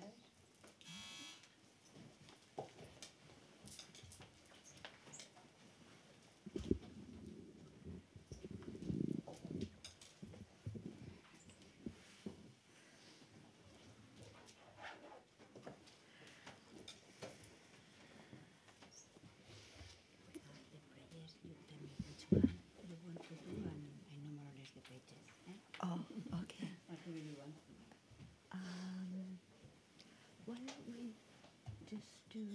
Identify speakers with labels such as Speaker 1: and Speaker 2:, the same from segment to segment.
Speaker 1: five.
Speaker 2: just do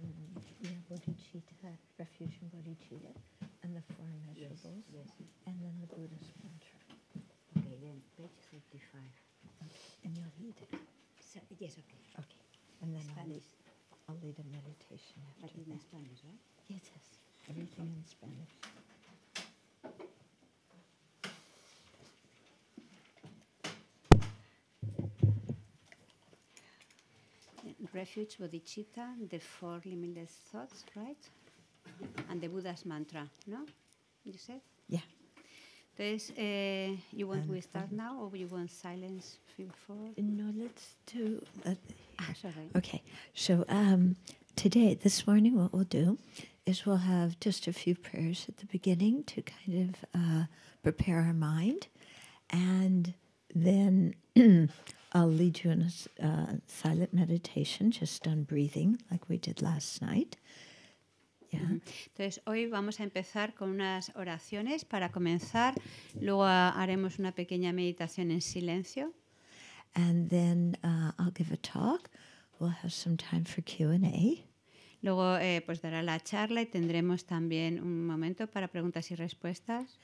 Speaker 2: um, yeah, bodhicitta, refuge in bodhicitta, and the four immeasurables, yes, yes. and then the Buddhist mantra. Okay, then page 55. Okay. And
Speaker 3: you'll read it? So, yes, okay. Okay.
Speaker 2: And then Spanish. I'll, lead, I'll lead a meditation after but in that. Spanish,
Speaker 3: right? Yes, yes. Everything in Spanish. refuge bodhicitta, the four limitless thoughts, right? And the Buddha's mantra, no? You said? Yeah. There's, eh, you want um, we start now or you want silence before? No, let's do. Uh,
Speaker 2: ah, sorry. Okay. So um, today, this morning, what we'll do is we'll have just a few prayers at the beginning to kind of uh, prepare our mind. And then I'll lead you in a uh, silent meditation just on breathing, like we did last night.
Speaker 3: Yeah. Entonces, hoy vamos a empezar con unas oraciones para comenzar. Luego haremos una pequeña meditación en silencio.
Speaker 2: And then uh, I'll give a talk. We'll have some time for Q&A.
Speaker 3: Luego eh, pues dará la charla y tendremos también un momento para preguntas y respuestas.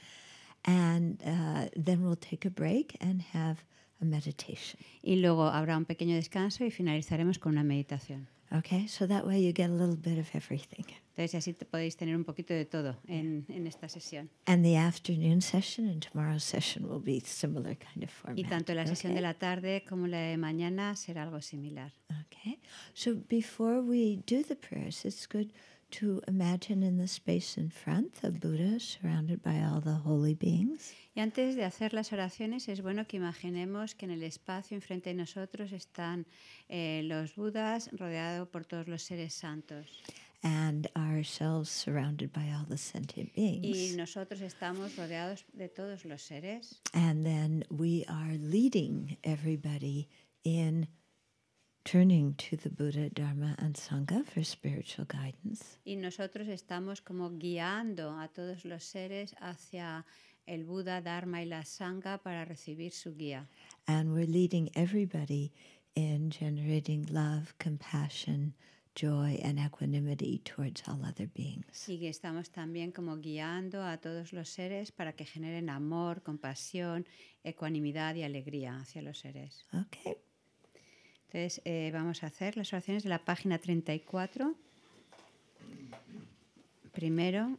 Speaker 3: And uh, then we'll take a break and have a meditation. Y luego habrá un pequeño descanso y finalizaremos con una meditación.
Speaker 2: Okay, so that way you get a little bit of everything.
Speaker 3: Entonces así te podéis tener un poquito de todo en, en esta sesión.
Speaker 2: And the afternoon session and tomorrow's session will be similar kind of format. Y tanto la sesión okay. de
Speaker 3: la tarde como la de mañana será algo similar. Okay. So before
Speaker 2: we do the prayers, it's good to imagine in the space in front the Buddha surrounded by all the holy beings.
Speaker 3: Y antes de hacer las oraciones es bueno que imaginemos que en el espacio enfrente de nosotros están eh, los Budas rodeado por todos los seres santos.
Speaker 2: And ourselves surrounded by all the sentient beings. Y
Speaker 3: nosotros estamos rodeados de todos los seres.
Speaker 2: And then we are leading everybody in turning to the Buddha, Dharma and Sangha for spiritual
Speaker 3: guidance. Y nosotros estamos como guiando a todos los seres hacia el Buda, Dharma y la Sangha para recibir su guía. Y estamos también como guiando a todos los seres para que generen amor, compasión, ecuanimidad y alegría hacia los seres. Okay. Eh, vamos a hacer las oraciones de la página 34. Primero,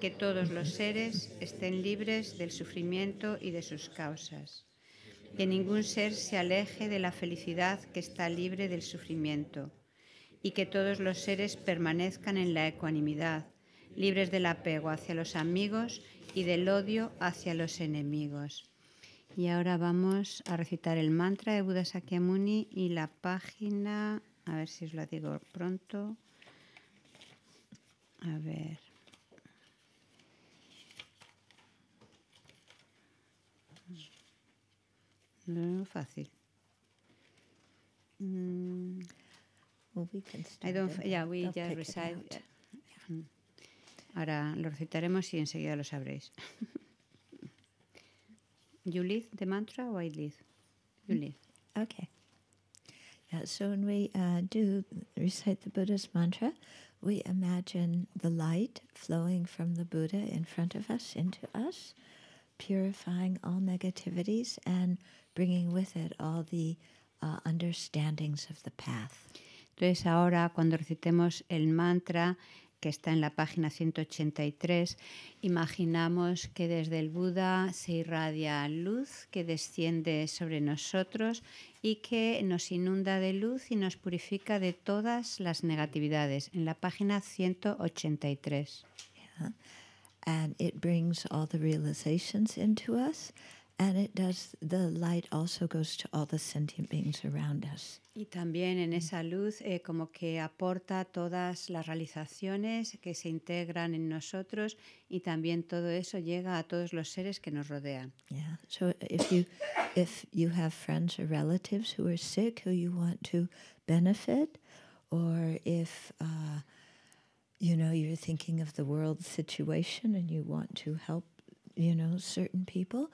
Speaker 3: que todos los seres estén libres del sufrimiento y de sus causas, que ningún ser se aleje de la felicidad que está libre del sufrimiento, y que todos los seres permanezcan en la ecuanimidad, libres del apego hacia los amigos y del odio hacia los enemigos. Y ahora vamos a recitar el mantra de Buda Sakyamuni y la página, a ver si os la digo pronto. A ver. No, fácil. Mm. Well, we can I don't. It. Yeah, we we will just recite. Yeah. Mm. Ahora lo recitaremos y enseguida lo sabréis. you lead the mantra or I lead? You mm. lead.
Speaker 2: Okay. Yeah, so when we uh, do recite the Buddha's mantra, we imagine the light flowing from the Buddha in front of us into us, purifying all negativities and bringing
Speaker 3: with it all the uh, understandings of the path. Entonces ahora cuando recitemos el mantra que está en la página 183, imaginamos que desde el Buda se irradia luz que desciende sobre nosotros y que nos inunda de luz y nos purifica de todas las negatividades, en la página 183. And
Speaker 2: it brings all the realizations into us. And it does, the light also goes to all the sentient beings around us.
Speaker 3: Y también en mm. esa luz eh, como que aporta todas las realizaciones que se integran en nosotros y también todo eso llega a todos los seres que nos rodean.
Speaker 2: Yeah. So if you if you have friends or relatives who are sick who you want to benefit or if uh, you know you're thinking of the world situation and you want to help certain people,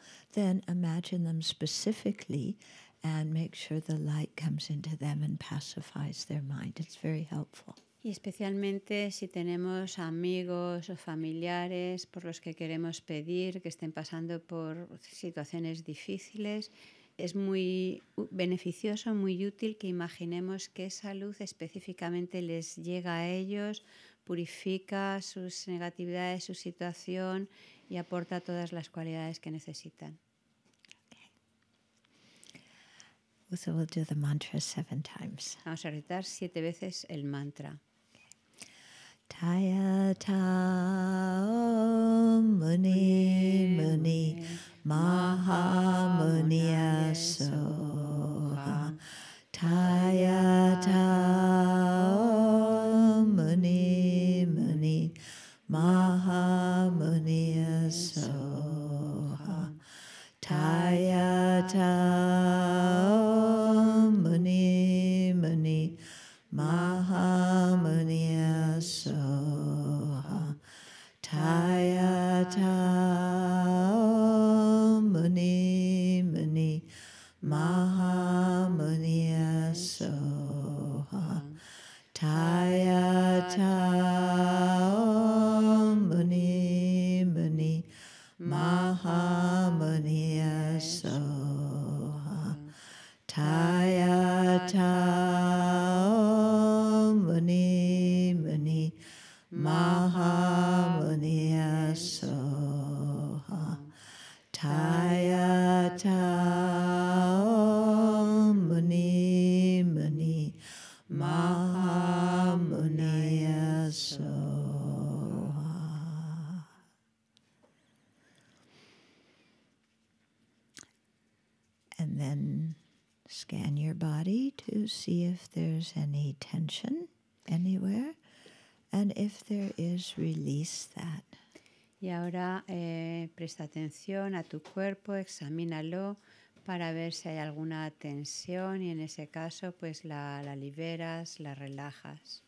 Speaker 3: Y especialmente si tenemos amigos o familiares por los que queremos pedir que estén pasando por situaciones difíciles, es muy beneficioso, muy útil que imaginemos que esa luz específicamente les llega a ellos, purifica sus negatividades, su situación y aporta todas las cualidades que necesitan. Okay.
Speaker 2: So we'll do the mantra seven times.
Speaker 3: Vamos a recitar siete veces el mantra.
Speaker 2: Taya ta om muni muni mahamuniya soha Taya ta om muni muni mahamuniya Tayata.
Speaker 3: tu cuerpo, examínalo para ver si hay alguna tensión y en ese caso pues la, la liberas, la relajas.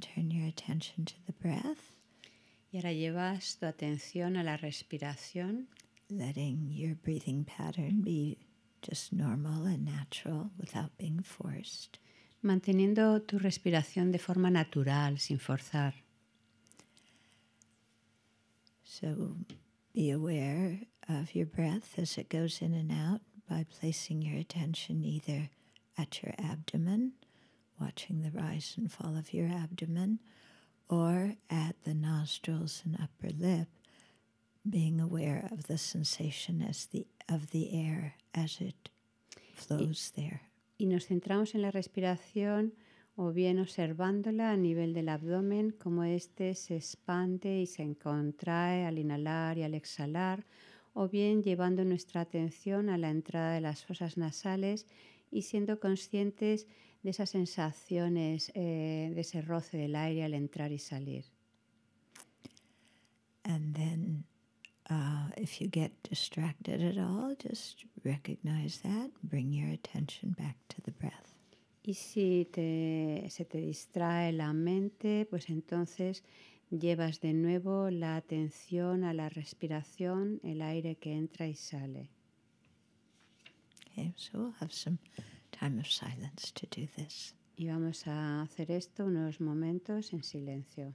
Speaker 2: turn your attention to the
Speaker 3: breath. Y ahora llevas tu atención a la respiración. Letting your breathing pattern be just normal and natural without being forced. Manteniendo tu respiración de forma natural, sin forzar. So
Speaker 2: be aware of your breath as it goes in and out by placing your attention either at your abdomen watching the rise and fall of your abdomen, or at the nostrils and upper lip, being aware of the sensation of the air as it flows y, there.
Speaker 3: Y nos centramos en la respiración o bien observándola a nivel del abdomen, como éste se expande y se contrae al inhalar y al exhalar, o bien llevando nuestra atención a la entrada de las fosas nasales y siendo conscientes de esas sensaciones, eh, de ese roce del aire al entrar y salir. breath. Y si te, se te distrae la mente, pues entonces llevas de nuevo la atención a la respiración, el aire que entra y sale.
Speaker 2: so have some
Speaker 3: y vamos a hacer esto unos momentos en silencio.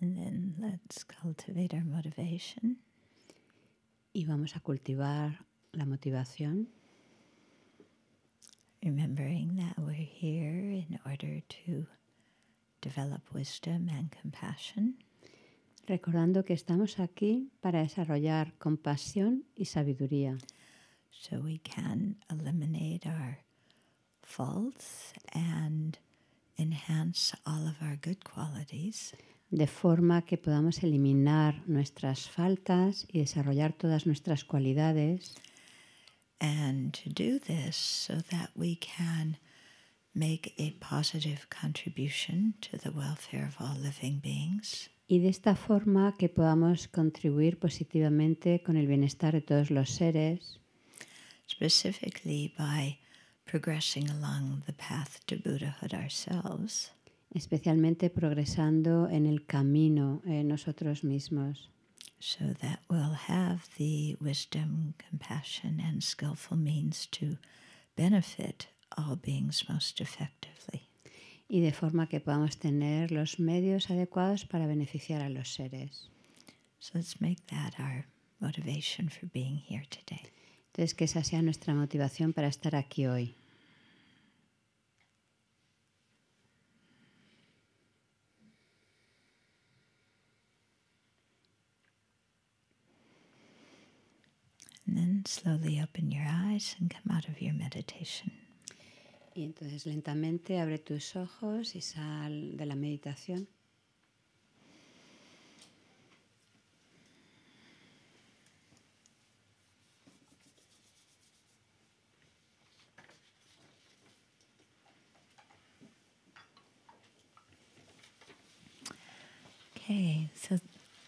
Speaker 3: And then let's cultivate our motivation. Y vamos a cultivar la motivación. Remembering that we're here in order to develop wisdom and compassion. Recordando que estamos aquí para desarrollar compasión y sabiduría. So we can eliminate our faults and enhance all of our good
Speaker 2: qualities.
Speaker 3: de forma que podamos eliminar nuestras faltas y desarrollar todas nuestras cualidades. And to do this so that we can make a positive
Speaker 2: contribution to the welfare of all living beings.
Speaker 3: Y de esta forma que podamos contribuir positivamente con el bienestar de todos los seres. Specifically by progressing along the path to Buddhahood ourselves especialmente progresando en el camino en eh, nosotros mismos. So
Speaker 2: that we'll have the wisdom, compassion, and skillful means to benefit all beings most effectively.
Speaker 3: Y de forma que podamos tener los medios adecuados para beneficiar a los seres.
Speaker 2: make that our motivation for being here today.
Speaker 3: Entonces que esa sea nuestra motivación para estar aquí hoy.
Speaker 2: And then slowly open your eyes and come out of your meditation.
Speaker 3: Y entonces lentamente abre tus ojos y sal de la meditación.
Speaker 2: Okay, so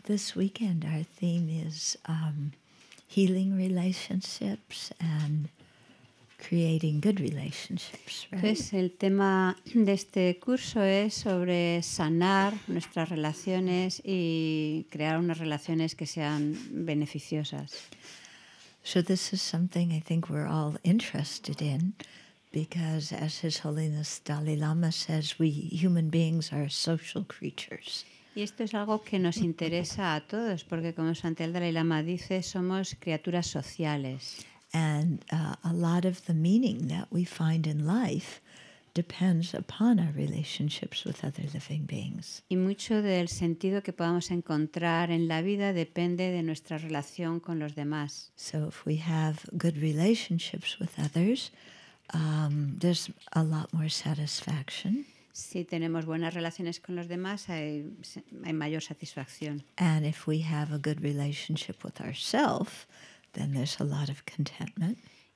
Speaker 2: this weekend our theme is um, healing relationships and creating good relationships. Right? Entonces,
Speaker 3: el tema de este curso es sobre sanar nuestras relaciones y crear unas relaciones que sean beneficiosas.
Speaker 2: So this is something I think we're all interested in because as His Holiness Dalai Lama says, we human beings are social creatures.
Speaker 3: Y esto es algo que nos interesa a todos, porque como Santel Dalai Lama dice, somos criaturas sociales.
Speaker 2: Uh, a lot of the meaning that we find in life depends upon our relationships with other living beings.
Speaker 3: Y mucho del sentido que podamos encontrar en la vida depende de nuestra relación con los demás.
Speaker 2: So if we have good relationships with others, um, there's a lot more satisfaction
Speaker 3: si tenemos buenas relaciones con los demás, hay, mayor satisfacción.
Speaker 2: And if we have a good relationship with ourselves,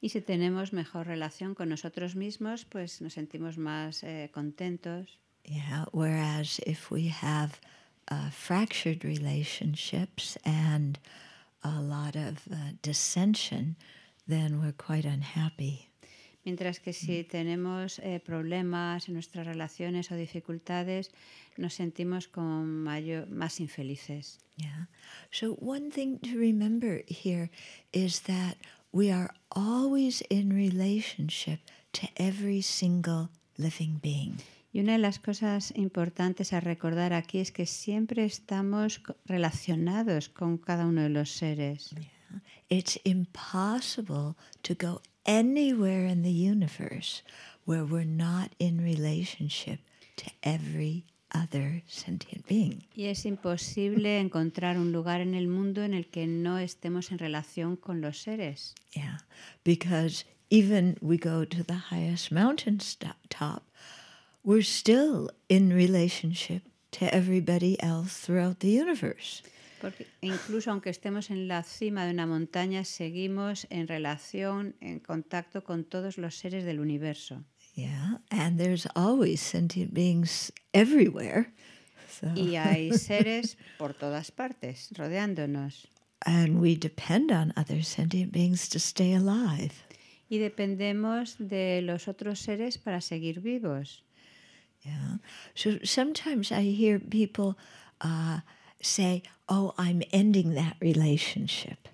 Speaker 3: Y si tenemos mejor relación con nosotros mismos, pues nos sentimos más eh, contentos.
Speaker 2: Yeah, whereas if we have uh, fractured relationships and a lot of uh, dissension, then we're quite unhappy.
Speaker 3: Mientras que si mm. tenemos eh, problemas en nuestras relaciones o dificultades, nos sentimos como mayor, más infelices.
Speaker 2: So one thing to remember here is that we are always in relationship to every single living being.
Speaker 3: Y una de las cosas importantes a recordar aquí es que siempre estamos relacionados con cada uno de los seres. Yeah. It's impossible to go
Speaker 2: anywhere in the universe where we're not in relationship to every other sentient being.
Speaker 3: Y es imposible encontrar un lugar en el mundo en el que no estemos en relación con los seres.
Speaker 2: Yeah, because even we go to the highest mountain top, we're still in relationship to everybody else throughout the universe.
Speaker 3: Porque incluso aunque estemos en la cima de una montaña, seguimos en relación, en contacto con todos los seres del universo.
Speaker 2: everywhere. Y hay seres
Speaker 3: por todas partes, rodeándonos. Y dependemos de los otros seres para seguir vivos.
Speaker 2: Yeah. So sometimes I hear people uh, say, oh, I'm ending that relationship.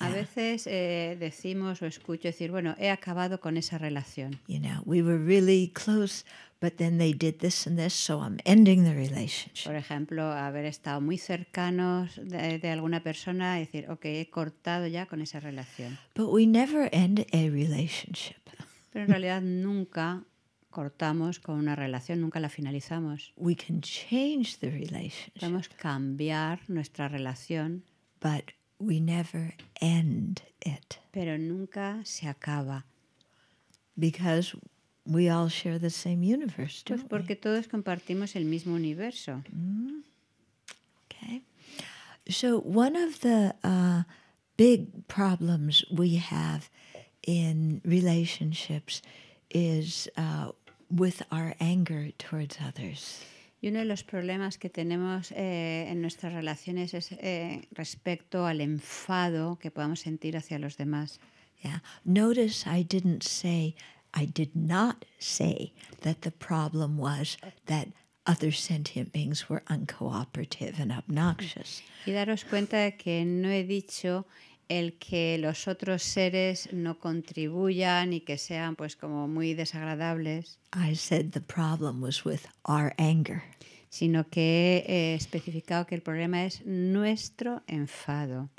Speaker 3: Yeah. A veces eh, decimos o escucho decir, bueno, he acabado con esa relación. You know, we were really close, but then they did this and this, so I'm ending the relationship. Por ejemplo, haber estado muy cercanos de, de alguna persona y decir, ok, he cortado ya con esa relación.
Speaker 2: But we never end a
Speaker 3: relationship. Pero en realidad nunca cortamos con una relación, nunca la finalizamos. We can change the Podemos cambiar nuestra relación. But we never end Pero nunca se acaba.
Speaker 2: Because pues we
Speaker 3: porque todos compartimos el mismo universo. Mm, okay. So one
Speaker 2: of the uh, big problems we have in relationships is uh, with our anger towards
Speaker 3: others. Y uno de los problemas que tenemos eh, en nuestras relaciones es eh, respecto al enfado que podamos sentir hacia los demás.
Speaker 2: Yeah. Notice I didn't say, I did not say that the problem was that other sentient beings were uncooperative and obnoxious.
Speaker 3: Y daros cuenta de que no he dicho el que los otros seres no contribuyan y que sean pues como muy desagradables. Sino que he especificado que el problema es nuestro enfado.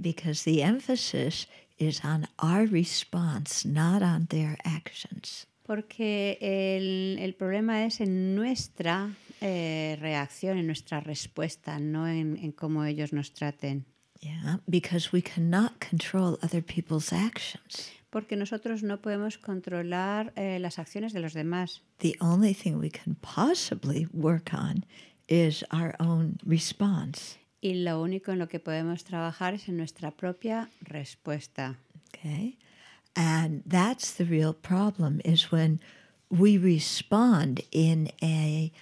Speaker 3: because the emphasis is on our response,
Speaker 2: not on their actions.
Speaker 3: Porque el, el problema es en nuestra eh, reacción, en nuestra respuesta, no en, en cómo ellos nos traten.
Speaker 2: Yeah, um, because we cannot control other people's actions.
Speaker 3: Porque nosotros no podemos controlar eh, las acciones de los demás.
Speaker 2: The only thing we can possibly work on is our own response.
Speaker 3: Y lo único en lo que podemos trabajar es en nuestra propia respuesta.
Speaker 2: Okay. And that's the real problem is when we respond in a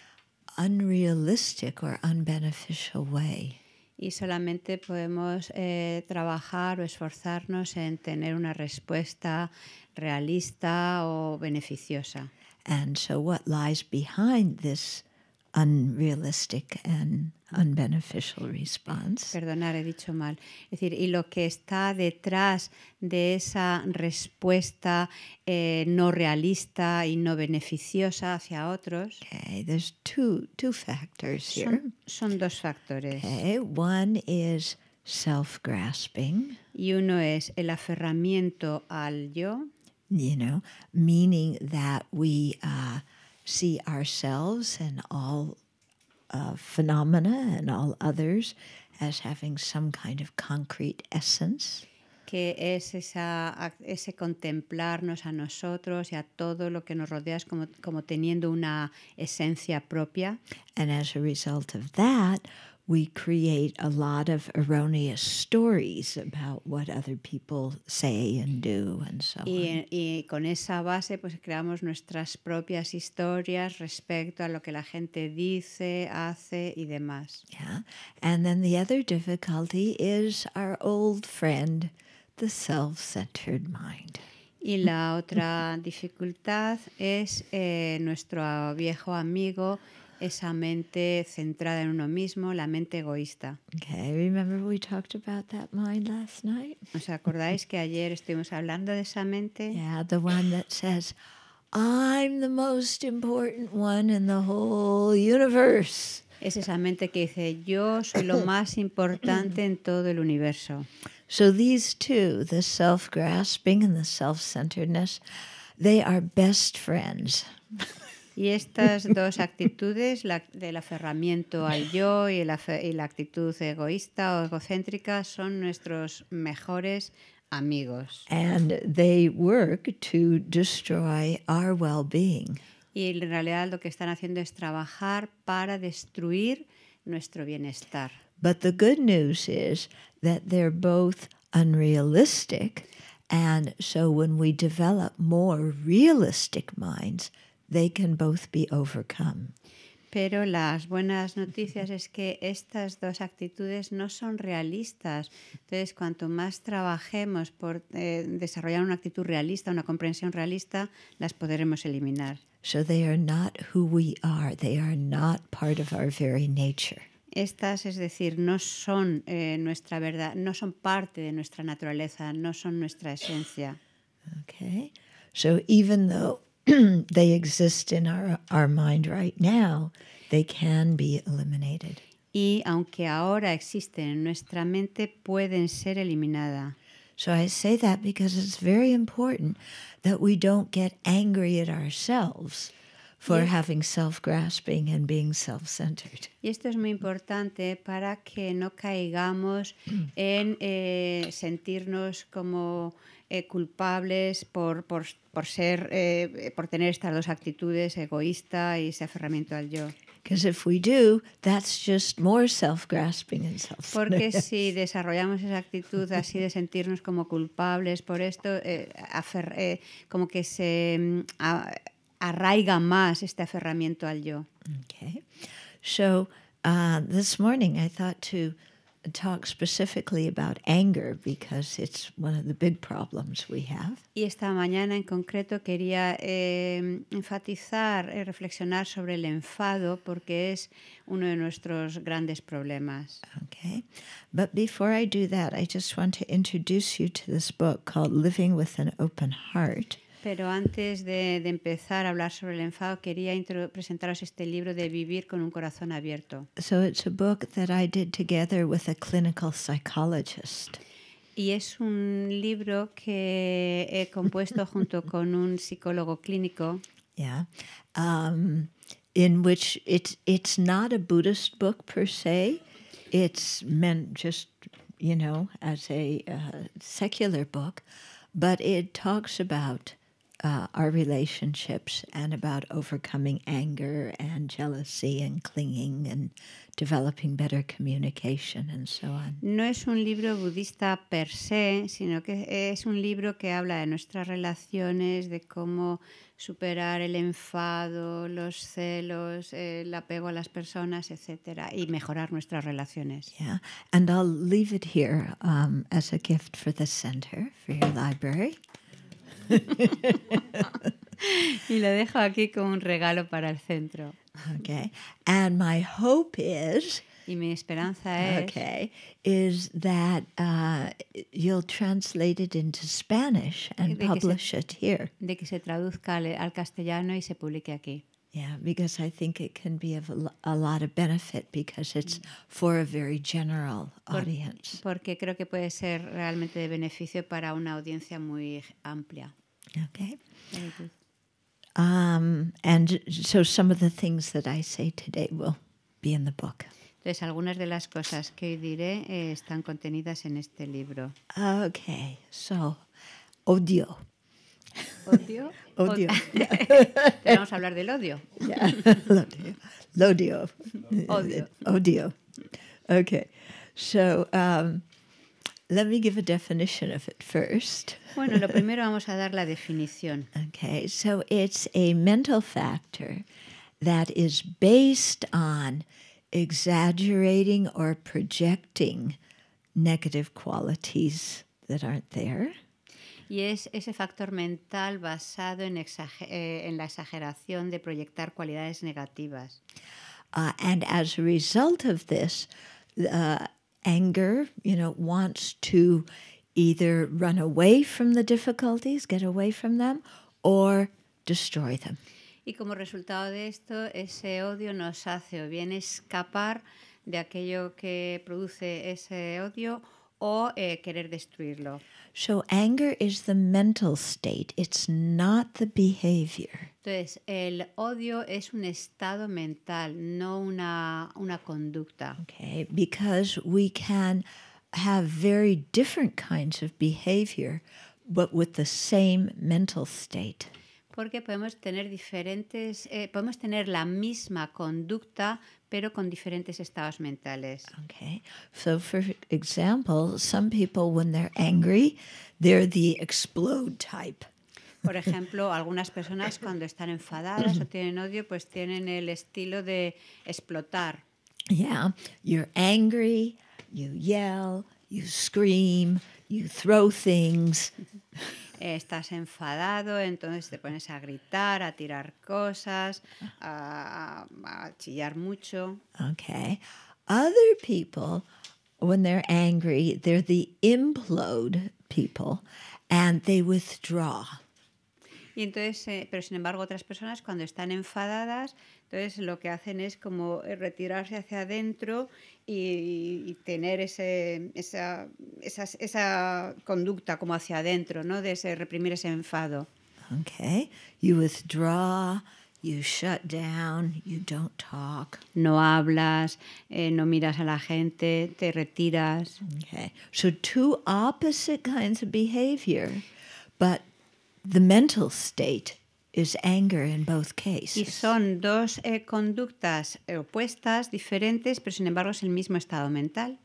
Speaker 2: unrealistic or unbeneficial way.
Speaker 3: y solamente podemos eh, trabajar o esforzarnos en tener una respuesta realista o beneficiosa.
Speaker 2: And so what lies behind this unrealistic and unbeneficial response.
Speaker 3: Perdonar, he dicho mal. Es decir, y lo que está detrás de esa respuesta eh, no realista y no beneficiosa hacia otros. Okay, there's two, two factors here. Son, dos factores.
Speaker 2: Okay, one is
Speaker 3: self-grasping. Y uno es el aferramiento al yo.
Speaker 2: You know, meaning that we... Uh, see ourselves and all uh, phenomena and all others as having some kind of concrete essence.
Speaker 3: que es esa, ese contemplarnos a nosotros y a todo lo que nos rodea como, como teniendo una esencia propia.
Speaker 2: And as a result of that, we create a lot of erroneous stories about what other people say and do and so y,
Speaker 3: on. Y con esa base pues creamos nuestras propias historias respecto a lo que la gente dice, hace y demás. Yeah.
Speaker 2: And then the other difficulty
Speaker 3: is our old friend, the self-centered mind. Y la otra dificultad es eh, nuestro viejo amigo esa mente centrada en uno mismo, la mente egoísta.
Speaker 2: Okay, remember we
Speaker 3: talked about that mind last night? ¿Os acordáis que ayer estuvimos hablando de esa mente? Yeah, the one that says I'm the most important one in the whole universe. Es esa mente que dice yo soy lo más importante en todo el universo.
Speaker 2: So these two, the self-grasping and the self-centeredness, they are best friends.
Speaker 3: Y estas dos actitudes, la del aferramiento al yo y, la actitud egoísta o egocéntrica, son nuestros mejores amigos. And
Speaker 2: they work to destroy our well-being.
Speaker 3: Y en realidad lo que están haciendo es trabajar para destruir nuestro bienestar.
Speaker 2: But the good news is that they're both unrealistic, and so when we develop more realistic minds, can both be
Speaker 3: Pero las buenas noticias es que estas dos actitudes no son realistas. Entonces, cuanto más trabajemos por eh, desarrollar una actitud realista, una comprensión realista, las podremos eliminar. Estas, es decir, no son eh, nuestra verdad, no son parte de nuestra naturaleza, no son nuestra esencia.
Speaker 2: Okay. So even though they exist in our, our mind right now, they can be eliminated.
Speaker 3: Y aunque ahora existen en nuestra mente, pueden ser eliminadas.
Speaker 2: So I say that because it's very important that we don't get angry at ourselves for yes. having self-grasping and being self-centered.
Speaker 3: Y esto es muy importante para que no caigamos en eh, sentirnos como Eh, culpables por, por, por ser, eh, por tener estas dos actitudes, egoísta y ese aferramiento al yo.
Speaker 2: Porque si
Speaker 3: desarrollamos esa actitud así de sentirnos como culpables por esto, eh, como que se mm, arraiga más este aferramiento al yo.
Speaker 2: Okay. So uh, this morning I thought to talk specifically about anger because it's one of the big problems we have.
Speaker 3: Y esta mañana en concreto quería eh, enfatizar y reflexionar sobre el enfado porque es uno de nuestros grandes problemas. Okay.
Speaker 2: But before I do that, I just want to introduce you to this book called Living with an Open Heart.
Speaker 3: Pero antes de, empezar a hablar sobre el enfado, quería presentaros este libro de Vivir con un corazón abierto.
Speaker 2: So it's a book that I did together with a clinical psychologist.
Speaker 3: Y es un libro que he compuesto junto con un psicólogo clínico.
Speaker 4: Yeah.
Speaker 2: Um, in which it's it's not a Buddhist book per se. It's meant just, you know, as a uh, secular book, but it talks about uh, our relationships and about overcoming anger and jealousy and clinging and developing better communication and so on.
Speaker 3: No es un libro budista per se, sino que es un libro que habla de nuestras relaciones, de cómo superar el enfado, los celos, el apego a las personas, etcétera, y mejorar nuestras relaciones. Yeah, and I'll leave
Speaker 2: it here um, as a gift for the center for your library.
Speaker 3: y lo dejo aquí como un regalo para el centro. Okay. And my hope is y mi esperanza es okay, is
Speaker 2: that uh, you'll translate it into Spanish and publish se, it here.
Speaker 3: De que se traduzca al, al castellano y se publique aquí. Yeah, because I think it
Speaker 2: can be of a lot of benefit because it's mm. for a very general audience.
Speaker 3: Porque, porque creo que puede ser realmente de beneficio para una audiencia muy amplia. Okay.
Speaker 2: Um, and so some of the things that I say today will be in the book.
Speaker 3: Entonces, algunas de las cosas que diré eh, están contenidas en este libro.
Speaker 2: Okay, so odio.
Speaker 4: Odio. Odio. Vamos a hablar del odio. Yeah. Odio.
Speaker 2: Odio. Okay. So um, let me give a definition of it first.
Speaker 3: Bueno, lo primero vamos a dar la
Speaker 2: definición. Okay. So it's a mental factor that is based on exaggerating or projecting negative qualities that aren't there.
Speaker 3: y es ese factor mental basado en, eh, en la exageración de proyectar cualidades negativas.
Speaker 2: Uh, and as a result of this, uh, anger, you know, wants to either run away from the difficulties, get away from them, or destroy them.
Speaker 3: Y como resultado de esto, ese odio nos hace o bien escapar de aquello que produce ese odio o eh, querer destruirlo.
Speaker 2: So anger is the mental state, it's not the behavior.
Speaker 3: Entonces, el odio es un estado mental, no una, una conducta.
Speaker 2: Okay, because we can have very different kinds of behavior, but with the same mental state.
Speaker 3: Porque podemos tener diferentes, eh, podemos tener la misma conducta, pero con diferentes estados mentales. Okay.
Speaker 2: So for example, some people when they're angry, they're the explode type.
Speaker 3: Por ejemplo, algunas personas cuando están enfadadas o tienen odio, pues tienen el estilo de explotar.
Speaker 2: Yeah, you're angry, you yell, you scream, you throw things
Speaker 3: estás enfadado, entonces te pones a gritar, a tirar cosas, a, a, chillar mucho.
Speaker 2: Okay. Other people, when they're angry, they're the implode people and they withdraw.
Speaker 3: Y entonces, eh, pero sin embargo, otras personas cuando están enfadadas entonces lo que hacen es como eh, retirarse hacia adentro y, tener ese, esa, esa, esa, conducta como hacia adentro, ¿no? de ese, reprimir ese enfado. Okay. You withdraw. You shut down, you don't talk. No hablas, eh, no miras a la gente, te retiras. Okay. So two opposite kinds of behavior, but the mental state anger both Y son dos eh, conductas opuestas, diferentes, pero sin embargo es el mismo estado mental.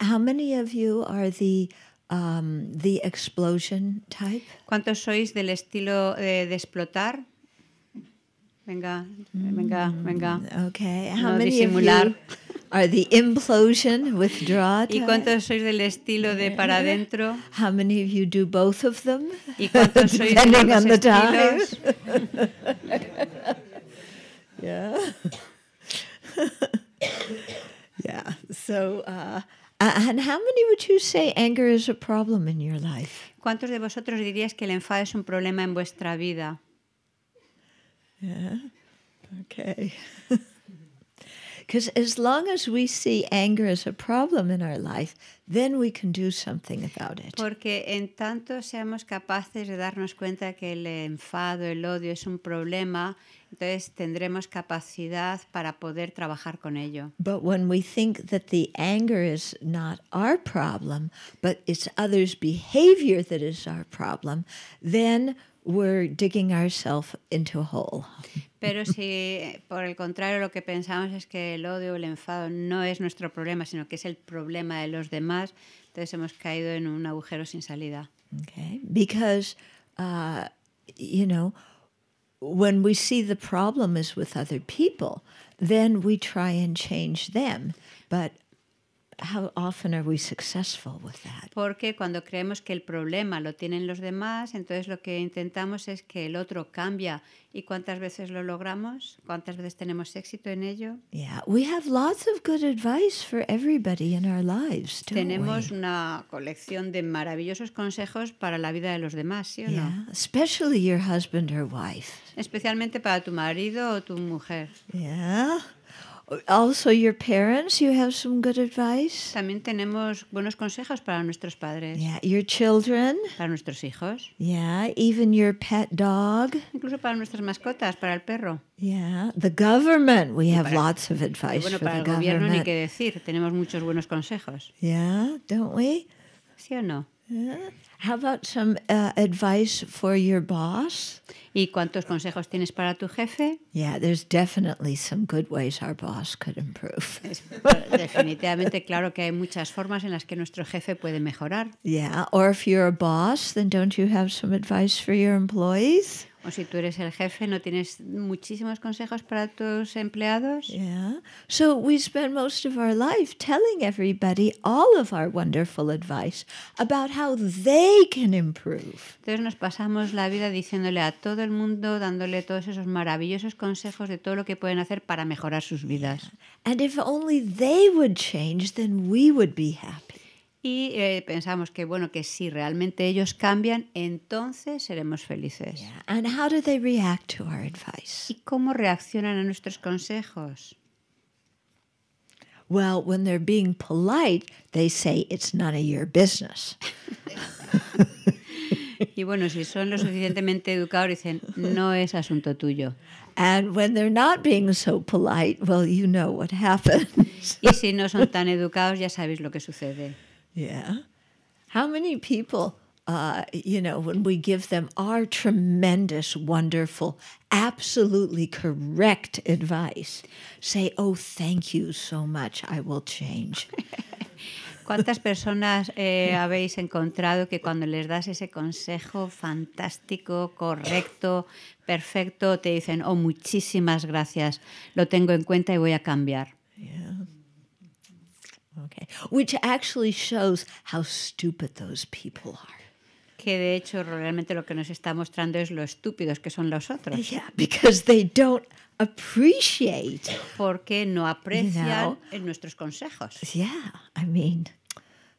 Speaker 3: How many
Speaker 2: of you are the um, the explosion type?
Speaker 3: ¿Cuántos sois del estilo eh, de explotar? Venga, venga, mm, venga. Okay.
Speaker 2: How no many disimular. Are the implosion, withdraw ¿Y cuántos
Speaker 3: sois del estilo de para adentro? How many of you do both of them? ¿Y cuántos sois Depending on the time.
Speaker 2: yeah. yeah. So, uh, and how many would you say anger is a problem in your life?
Speaker 3: ¿Cuántos de vosotros diríais que el enfado es un problema en vuestra vida?
Speaker 2: Yeah. Okay. Because as long as we see anger as a problem in our life, then we can do something about it.
Speaker 3: Porque en tanto seamos capaces de darnos cuenta que el enfado, el odio es un problema, entonces tendremos capacidad para poder trabajar con ello.
Speaker 2: But when we think that the anger is not our problem, but it's others' behavior that is our problem, then we're digging ourselves into a hole.
Speaker 3: Pero si por el contrario lo que pensamos es que el odio el enfado no es nuestro problema, sino que es el problema de los demás, entonces hemos caído en un agujero sin salida.
Speaker 2: Okay, because uh, you know when we see the problem is with other people, then we try and change them, but
Speaker 3: porque cuando creemos que el problema lo tienen los demás, entonces lo que intentamos es que el otro cambia. ¿Y cuántas veces lo logramos? ¿Cuántas veces tenemos éxito en ello?
Speaker 2: Tenemos
Speaker 3: una colección de maravillosos consejos para la vida de los demás, ¿sí o no? Especialmente para tu marido o tu mujer.
Speaker 2: Yeah.
Speaker 3: Also your parents, you have some good advice. También tenemos buenos consejos para nuestros padres. Yeah, your children. Para nuestros hijos. Yeah, even your
Speaker 2: pet dog.
Speaker 3: Incluso para nuestras mascotas, para el perro.
Speaker 2: Yeah, the government. We have para, lots of advice bueno, for para the el government. gobierno ni que
Speaker 3: decir. Tenemos muchos buenos consejos. Yeah, don't we? Sí o no. How about some uh, advice for your boss? ¿Y cuántos consejos tienes para tu jefe?
Speaker 2: Yeah, there's definitely some good ways our boss could improve.
Speaker 3: Definitivamente, claro que hay muchas formas en las que nuestro jefe puede mejorar.
Speaker 2: Yeah, or if you're a boss, then don't you have some advice for your
Speaker 3: employees? O si tú eres el jefe, ¿no tienes muchísimos consejos para tus empleados? Yeah. So we spend most of our life telling everybody all of our
Speaker 2: wonderful advice about how they can improve.
Speaker 3: Entonces nos pasamos la vida diciéndole a todo el mundo, dándole todos esos maravillosos consejos de todo lo que pueden hacer para mejorar sus vidas.
Speaker 2: And if only they would change, then we would be happy
Speaker 3: y eh, pensamos que bueno que si realmente ellos cambian entonces seremos felices. And how do they react to our advice? ¿Y cómo reaccionan a nuestros consejos?
Speaker 2: Well, when they're being polite, they
Speaker 3: say it's
Speaker 2: none of your business.
Speaker 3: y bueno, si son lo suficientemente educados, dicen, no es asunto tuyo. And when they're not being so polite, well, you know what happens. y si no son tan educados, ya sabéis lo que sucede. How many people, uh,
Speaker 2: wonderful, absolutely correct advice, oh, thank you so much, will change.
Speaker 3: ¿Cuántas personas eh, habéis encontrado que cuando les das ese consejo fantástico, correcto, perfecto, te dicen, oh, muchísimas gracias, lo tengo en cuenta y voy a cambiar? Okay. Which actually shows
Speaker 2: how stupid those people are.
Speaker 3: Que de hecho realmente lo que nos está mostrando es lo estúpidos que son los otros. Yeah, because they don't appreciate. Porque no aprecian you nuestros consejos. Yeah, I mean,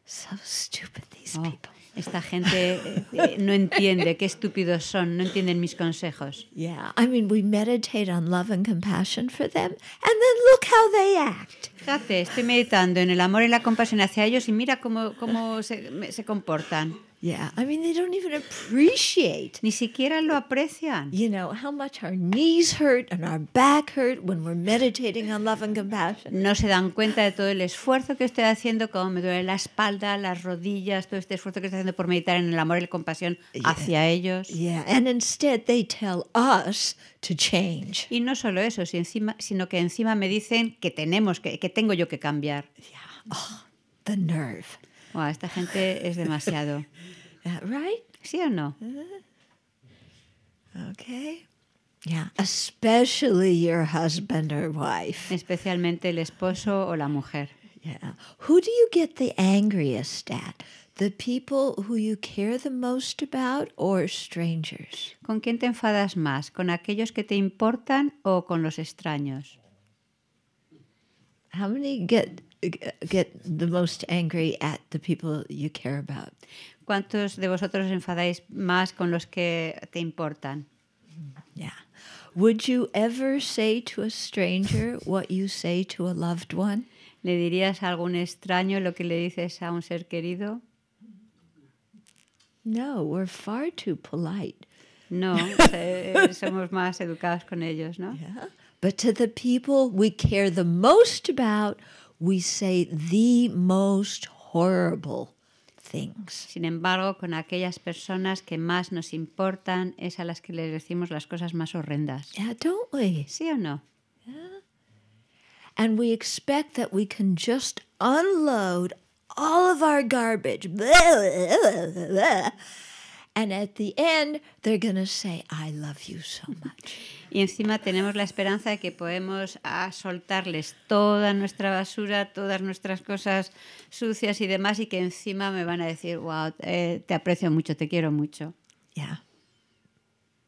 Speaker 3: so stupid these oh. people. Esta gente eh, eh, no entiende, qué estúpidos son, no entienden mis consejos. Yeah, I mean, we meditate on love and compassion for them, and then look how they act. Fíjate, estoy meditando en el amor y la compasión hacia ellos y mira cómo, cómo se, se comportan. Yeah, I mean, they don't even appreciate. Ni siquiera lo aprecian. You know, how much our knees hurt and our back hurt when we're meditating on love and compassion. No se dan cuenta de todo el esfuerzo que estoy haciendo, como me duele la espalda, las rodillas, todo este esfuerzo que estoy haciendo por meditar en el amor y la compasión hacia ellos. Yeah, and instead they tell us to change. Y no solo eso, encima, sino que encima me dicen que tenemos que, tengo yo que cambiar. Oh, the nerve. Wow, esta gente es demasiado. that right? ¿Sí o no? Uh-huh. Okay. Yeah,
Speaker 2: especially your husband or wife.
Speaker 3: Especialmente el esposo o la mujer. Yeah.
Speaker 2: Who do you get the angriest
Speaker 3: at? The people who you care the most about or strangers? ¿Con quién te enfadas más? ¿Con aquellos que te importan o con los extraños?
Speaker 2: How many get get the most angry at the people you care about.
Speaker 3: ¿Cuántos de vosotros enfadáis más con los que te importan? Yeah. Would you ever say to a stranger what you say to a loved one? ¿Le dirías a algún extraño lo que le dices a un ser querido?
Speaker 2: No, we're far too polite.
Speaker 3: No, somos más educados con ellos, ¿no? Yeah.
Speaker 2: But to the people we
Speaker 3: care the most about, we say the most horrible things. Sin embargo, con aquellas personas que más nos importan es a las que les decimos las cosas más horrendas. Yeah, don't we? ¿Sí o no? And we expect that we can just unload all of our
Speaker 2: garbage. And at the end, they're going to say, I love you so much.
Speaker 3: y encima tenemos la esperanza de que podemos soltarles toda nuestra basura, todas nuestras cosas sucias y demás, y que encima me van a decir, wow, eh, te aprecio mucho, te quiero mucho. Yeah.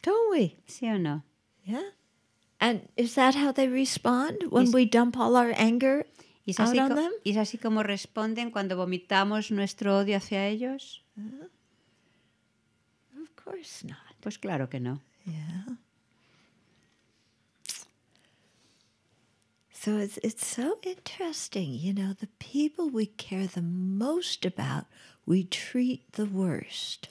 Speaker 3: Don't ¿Sí o no? Yeah. And is that how they respond when we
Speaker 2: dump all our anger ¿Es así, out
Speaker 3: ¿Es así como responden cuando vomitamos nuestro odio hacia ellos? Ah. Of course not. Pues claro que no. Yeah.
Speaker 2: it's, it's so interesting. You know, the people we care the most about,
Speaker 3: we treat the worst.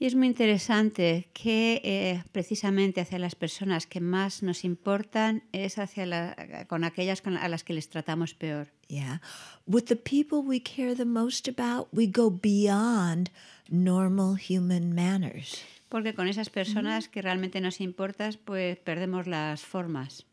Speaker 3: Y es muy interesante que eh, precisamente hacia las personas que más nos importan es hacia la, con aquellas con, a las que les tratamos peor. Yeah. With the people we care the most
Speaker 2: about, we go beyond normal human manners.
Speaker 3: Porque con esas personas mm-hmm. que realmente nos importas, pues perdemos las formas.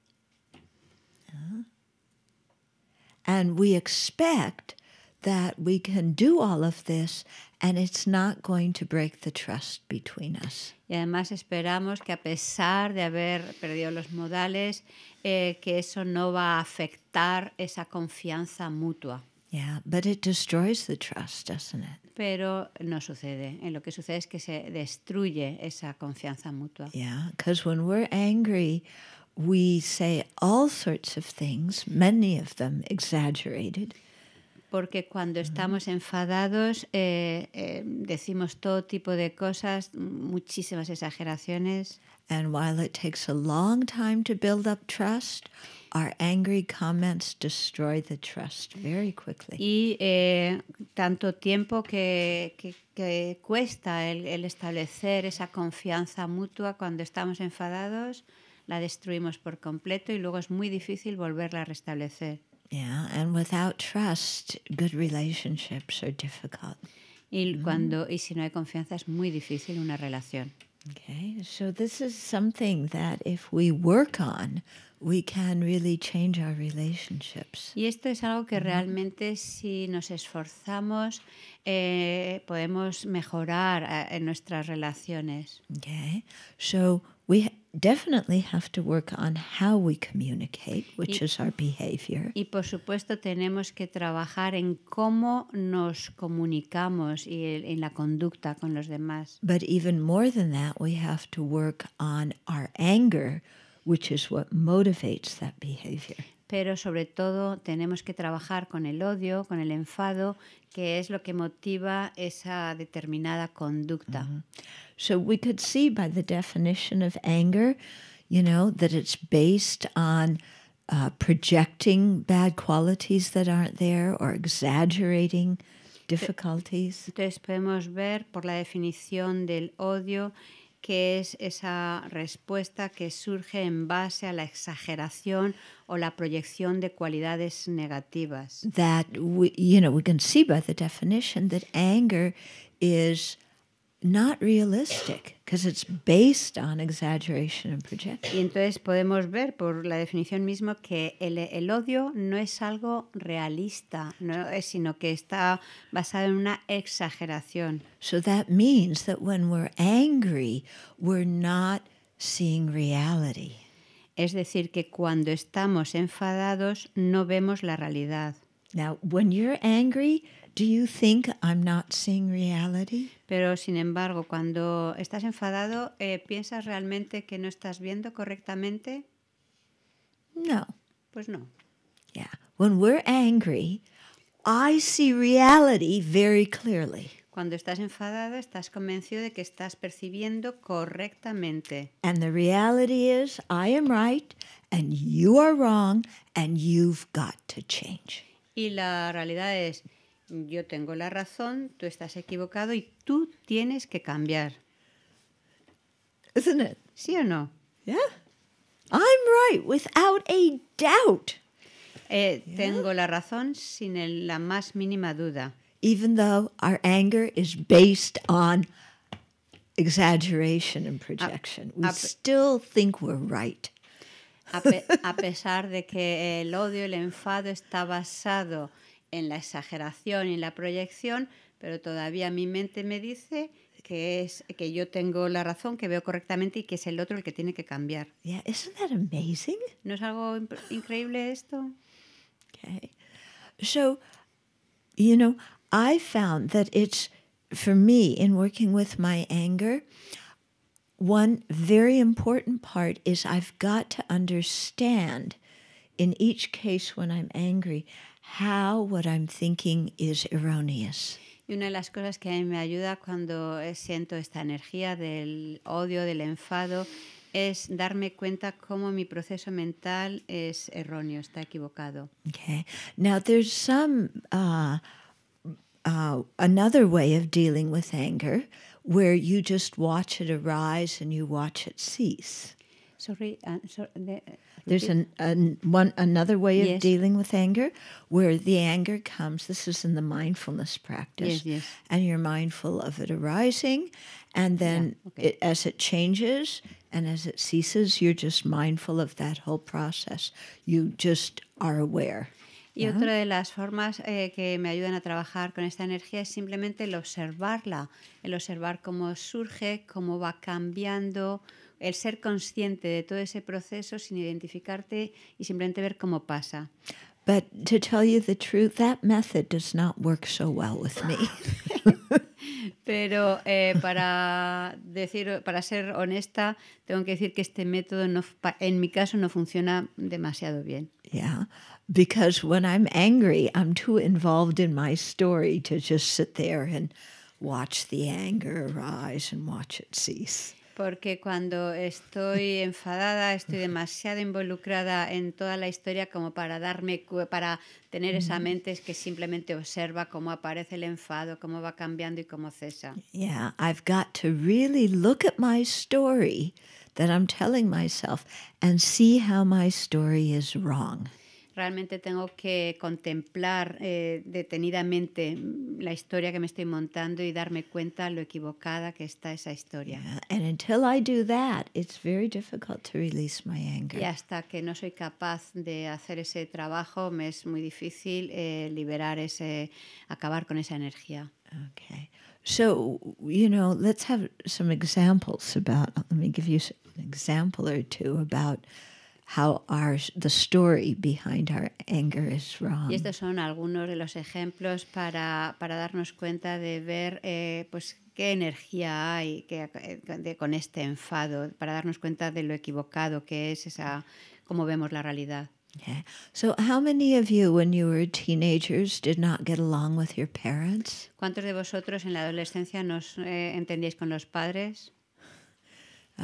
Speaker 2: And we expect that we can do all of this and it's not going to break the trust between us.
Speaker 3: Y además esperamos que a pesar de haber perdido los modales, eh, que eso no va a afectar esa confianza mutua.
Speaker 2: Yeah, but it destroys the trust, doesn't it?
Speaker 3: Pero no sucede. En eh, lo que sucede es que se destruye esa confianza mutua.
Speaker 2: Yeah, because when we're angry, we say all sorts of things, many of them exaggerated.
Speaker 3: Porque cuando mm-hmm. estamos enfadados eh, eh, decimos todo tipo de cosas, muchísimas exageraciones. And while it takes a long time to build up trust, our angry
Speaker 2: comments destroy the trust very quickly.
Speaker 3: Y eh, tanto tiempo que, que, que cuesta el, el establecer esa confianza mutua cuando estamos enfadados. la destruimos por completo y luego es muy difícil volverla a restablecer.
Speaker 2: Yeah, and without trust, good relationships are difficult.
Speaker 3: Y mm. cuando y si no hay confianza es muy difícil una relación. Okay,
Speaker 2: so this is something that if we work on, we can really change our relationships.
Speaker 3: Y esto es algo que mm-hmm. realmente si nos esforzamos eh, podemos mejorar eh, en nuestras relaciones.
Speaker 2: Okay, so we definitely have to work on how we communicate, which y, is our behavior.
Speaker 3: Y por supuesto tenemos que trabajar en cómo nos comunicamos y en la conducta con los demás.
Speaker 2: But even more than that, we have to work on our anger, which is what motivates that behavior.
Speaker 3: pero sobre todo tenemos que trabajar con el odio, con el enfado, que es lo que motiva esa determinada conducta. Mm-hmm. So we could see by
Speaker 2: the definition of anger, you know, that it's based on uh, projecting bad qualities that aren't there or exaggerating difficulties.
Speaker 3: Entonces podemos ver por la definición del odio que es esa respuesta que surge en base a la exageración o la proyección de cualidades negativas.
Speaker 2: That you know, we can see by the definition that anger is not realistic because it's based on exaggeration and projection.
Speaker 3: Y entonces podemos ver por la definición mismo que el, el odio no es algo realista, no, es sino que está basado en una exageración.
Speaker 2: So that means that when we're angry, we're not
Speaker 3: seeing reality. Es decir, que cuando estamos enfadados no vemos la realidad. Now, when you're angry, Do you think I'm not seeing reality? Pero sin embargo, cuando estás enfadado, eh, ¿piensas realmente que no estás viendo correctamente? No. Pues no.
Speaker 2: Yeah. When we're angry, I see reality very clearly.
Speaker 3: Cuando estás enfadado, estás convencido de que estás percibiendo correctamente.
Speaker 2: And the reality is, I am right and you are wrong and you've got to change.
Speaker 3: Y la realidad es yo tengo la razón, tú estás equivocado y tú tienes que cambiar. Isn't it? ¿Sí o no? Yeah. I'm right without a doubt. Eh, tengo la razón sin la más mínima duda. Even though
Speaker 2: our anger is based on exaggeration and projection, we still think we're right.
Speaker 3: a pesar de que el odio, el enfado está basado en la exageración y la proyección, pero todavía mi mente me dice que es que yo tengo la razón, que veo correctamente y que es el otro el que tiene que cambiar. Yeah, isn't that amazing? ¿No es algo increíble esto? Okay. So, you know, I found
Speaker 2: that it's for me in working with my anger, one very important part is I've got to understand in each case when I'm angry how what I'm thinking is erroneous.
Speaker 3: Y una de las cosas que a mí me ayuda cuando siento esta energía del odio, del enfado, es darme cuenta cómo mi proceso mental es erróneo, está equivocado.
Speaker 2: Okay. Now there's some uh, uh, another way of dealing with anger, where you just watch it arise and you watch it cease.
Speaker 3: Sorry, uh, there's an,
Speaker 2: an one another way of yes. dealing with anger where the anger comes. This is in the mindfulness practice, yes, yes. and you're mindful of it arising, and then yeah, okay. it, as it changes and as it ceases, you're just mindful of that whole process. You just are aware. Y otra
Speaker 3: de las formas eh, que me ayudan a trabajar con esta energía es simplemente el observarla, el observar cómo surge, cómo va cambiando, el ser consciente de todo ese proceso sin identificarte y simplemente ver cómo pasa. Pero para decir, para ser honesta, tengo que decir que este método no, en mi caso no funciona demasiado bien.
Speaker 2: Yeah. because when I'm angry, I'm too involved in my story to just sit there and watch the anger arise and watch it cease.
Speaker 3: Porque cuando estoy enfadada, estoy demasiado involucrada en toda la historia como para darme para tener esa mm-hmm. mente que simplemente observa cómo aparece el enfado, cómo va cambiando y cómo cesa.
Speaker 2: Yeah, I've got to really look at my story that I'm telling myself and see how my story is wrong.
Speaker 3: realmente tengo que contemplar eh, detenidamente la historia que me estoy montando y darme cuenta lo equivocada que está esa historia. Y hasta que no soy capaz de hacer ese trabajo, me es muy difícil eh, liberar ese, acabar con esa energía.
Speaker 2: Okay. So, you know, let's have some examples about, let me give you an example or two about the anger Y estos
Speaker 3: son algunos de los ejemplos para, para darnos cuenta de ver eh, pues, qué energía hay que, eh, con este enfado, para darnos cuenta de lo equivocado que es esa, cómo vemos la realidad. ¿Cuántos de vosotros en la adolescencia nos eh, entendíais con los padres?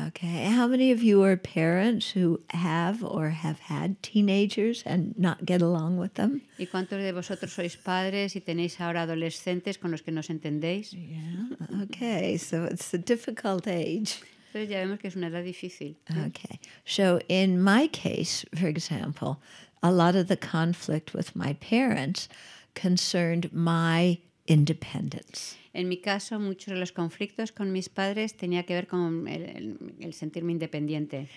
Speaker 2: Okay. How many of you are parents who have or have had teenagers and not get along with them?
Speaker 3: ¿Y cuántos de vosotros sois padres y tenéis ahora adolescentes con los que no os entendéis? Yeah.
Speaker 2: Okay. So it's a difficult age.
Speaker 3: Entonces ya vemos que es una edad difícil.
Speaker 2: Okay. So in my case, for example, a lot of the conflict with my parents concerned my independence.
Speaker 3: En mi caso, muchos de los conflictos con mis padres tenía que ver con el, sentirme independiente.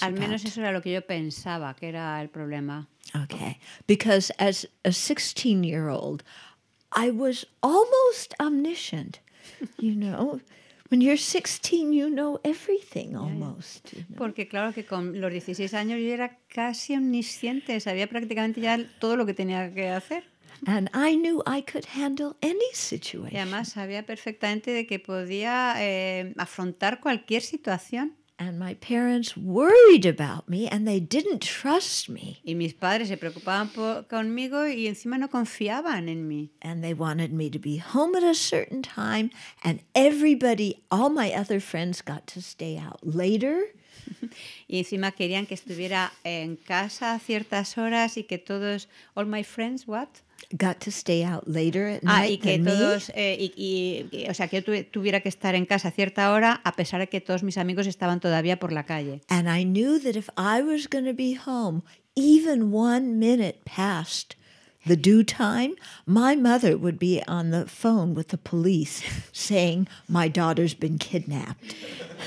Speaker 3: Al menos eso era lo que yo pensaba que era el problema.
Speaker 2: Okay, because as a year old I was almost omniscient, you know. When you're you know everything almost.
Speaker 3: Porque claro que con los 16 años yo era casi omnisciente, sabía prácticamente ya todo lo que tenía que hacer. And I knew I could handle any
Speaker 2: situation. Y
Speaker 3: además sabía perfectamente de que podía eh, afrontar cualquier situación. And my parents worried about me and they didn't trust me. Y mis padres se preocupaban por, conmigo y encima no confiaban
Speaker 2: en mí. And they wanted me to be home at a certain time and everybody all my other friends got to stay out later.
Speaker 3: y encima querían que estuviera en casa a ciertas horas y que todos, all my friends, what?
Speaker 2: Got to stay out later at ah, night y que todos,
Speaker 3: eh, y, y, y, o sea, que yo tuve, tuviera que estar en casa a cierta hora a pesar de que todos mis amigos estaban todavía por la calle. And I knew that if I was
Speaker 2: going to be home, even one minute past, the due time, my mother would be on the phone with the police saying, My daughter's been kidnapped.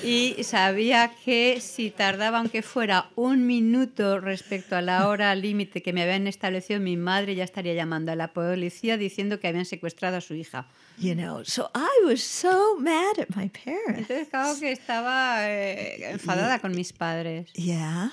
Speaker 3: Y sabía que si tardaba aunque fuera un minuto respecto a la hora límite que me habían establecido, mi madre ya estaría llamando a la policía diciendo que habían secuestrado a su hija. You know, so I was so mad at my parents. Entonces, claro que estaba eh, enfadada con mis padres. Yeah.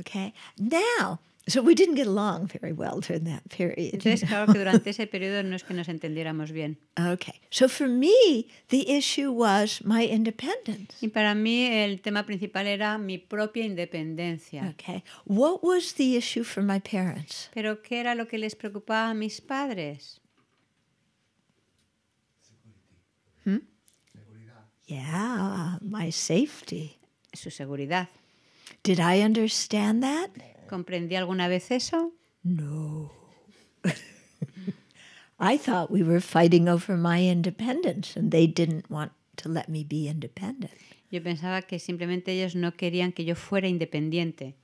Speaker 2: Okay. Now, so we didn't get along very well during that period. Entonces,
Speaker 3: claro que durante ese periodo no es que nos entendiéramos bien. Okay. So for me, the issue was my independence. Y para mí el tema principal era mi propia independencia. Okay.
Speaker 2: What was the issue for my parents?
Speaker 3: Pero qué era lo que les preocupaba a mis padres? Hmm? Seguridad. Yeah, my safety. Su seguridad. Did I understand that? ¿Comprendí alguna vez eso? No.
Speaker 2: I thought we were fighting over my independence and they didn't want to let me be independent.
Speaker 3: Yo pensaba que simplemente ellos no querían que yo fuera independiente.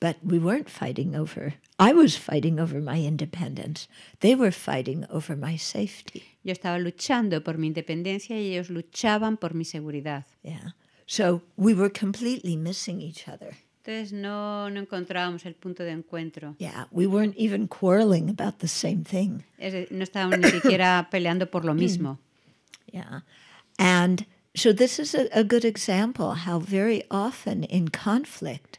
Speaker 2: But we weren't fighting over. I was fighting over my independence. They were fighting over my safety.
Speaker 3: Yo estaba luchando por mi independencia y ellos luchaban por mi seguridad.
Speaker 2: Yeah. So we were completely missing each other
Speaker 3: entonces no, no encontrábamos el punto de encuentro. Yeah,
Speaker 2: we weren't even quarreling about the same thing.
Speaker 3: No estábamos ni siquiera peleando por lo mismo. Yeah.
Speaker 2: And so this is a, a good example how very often in conflict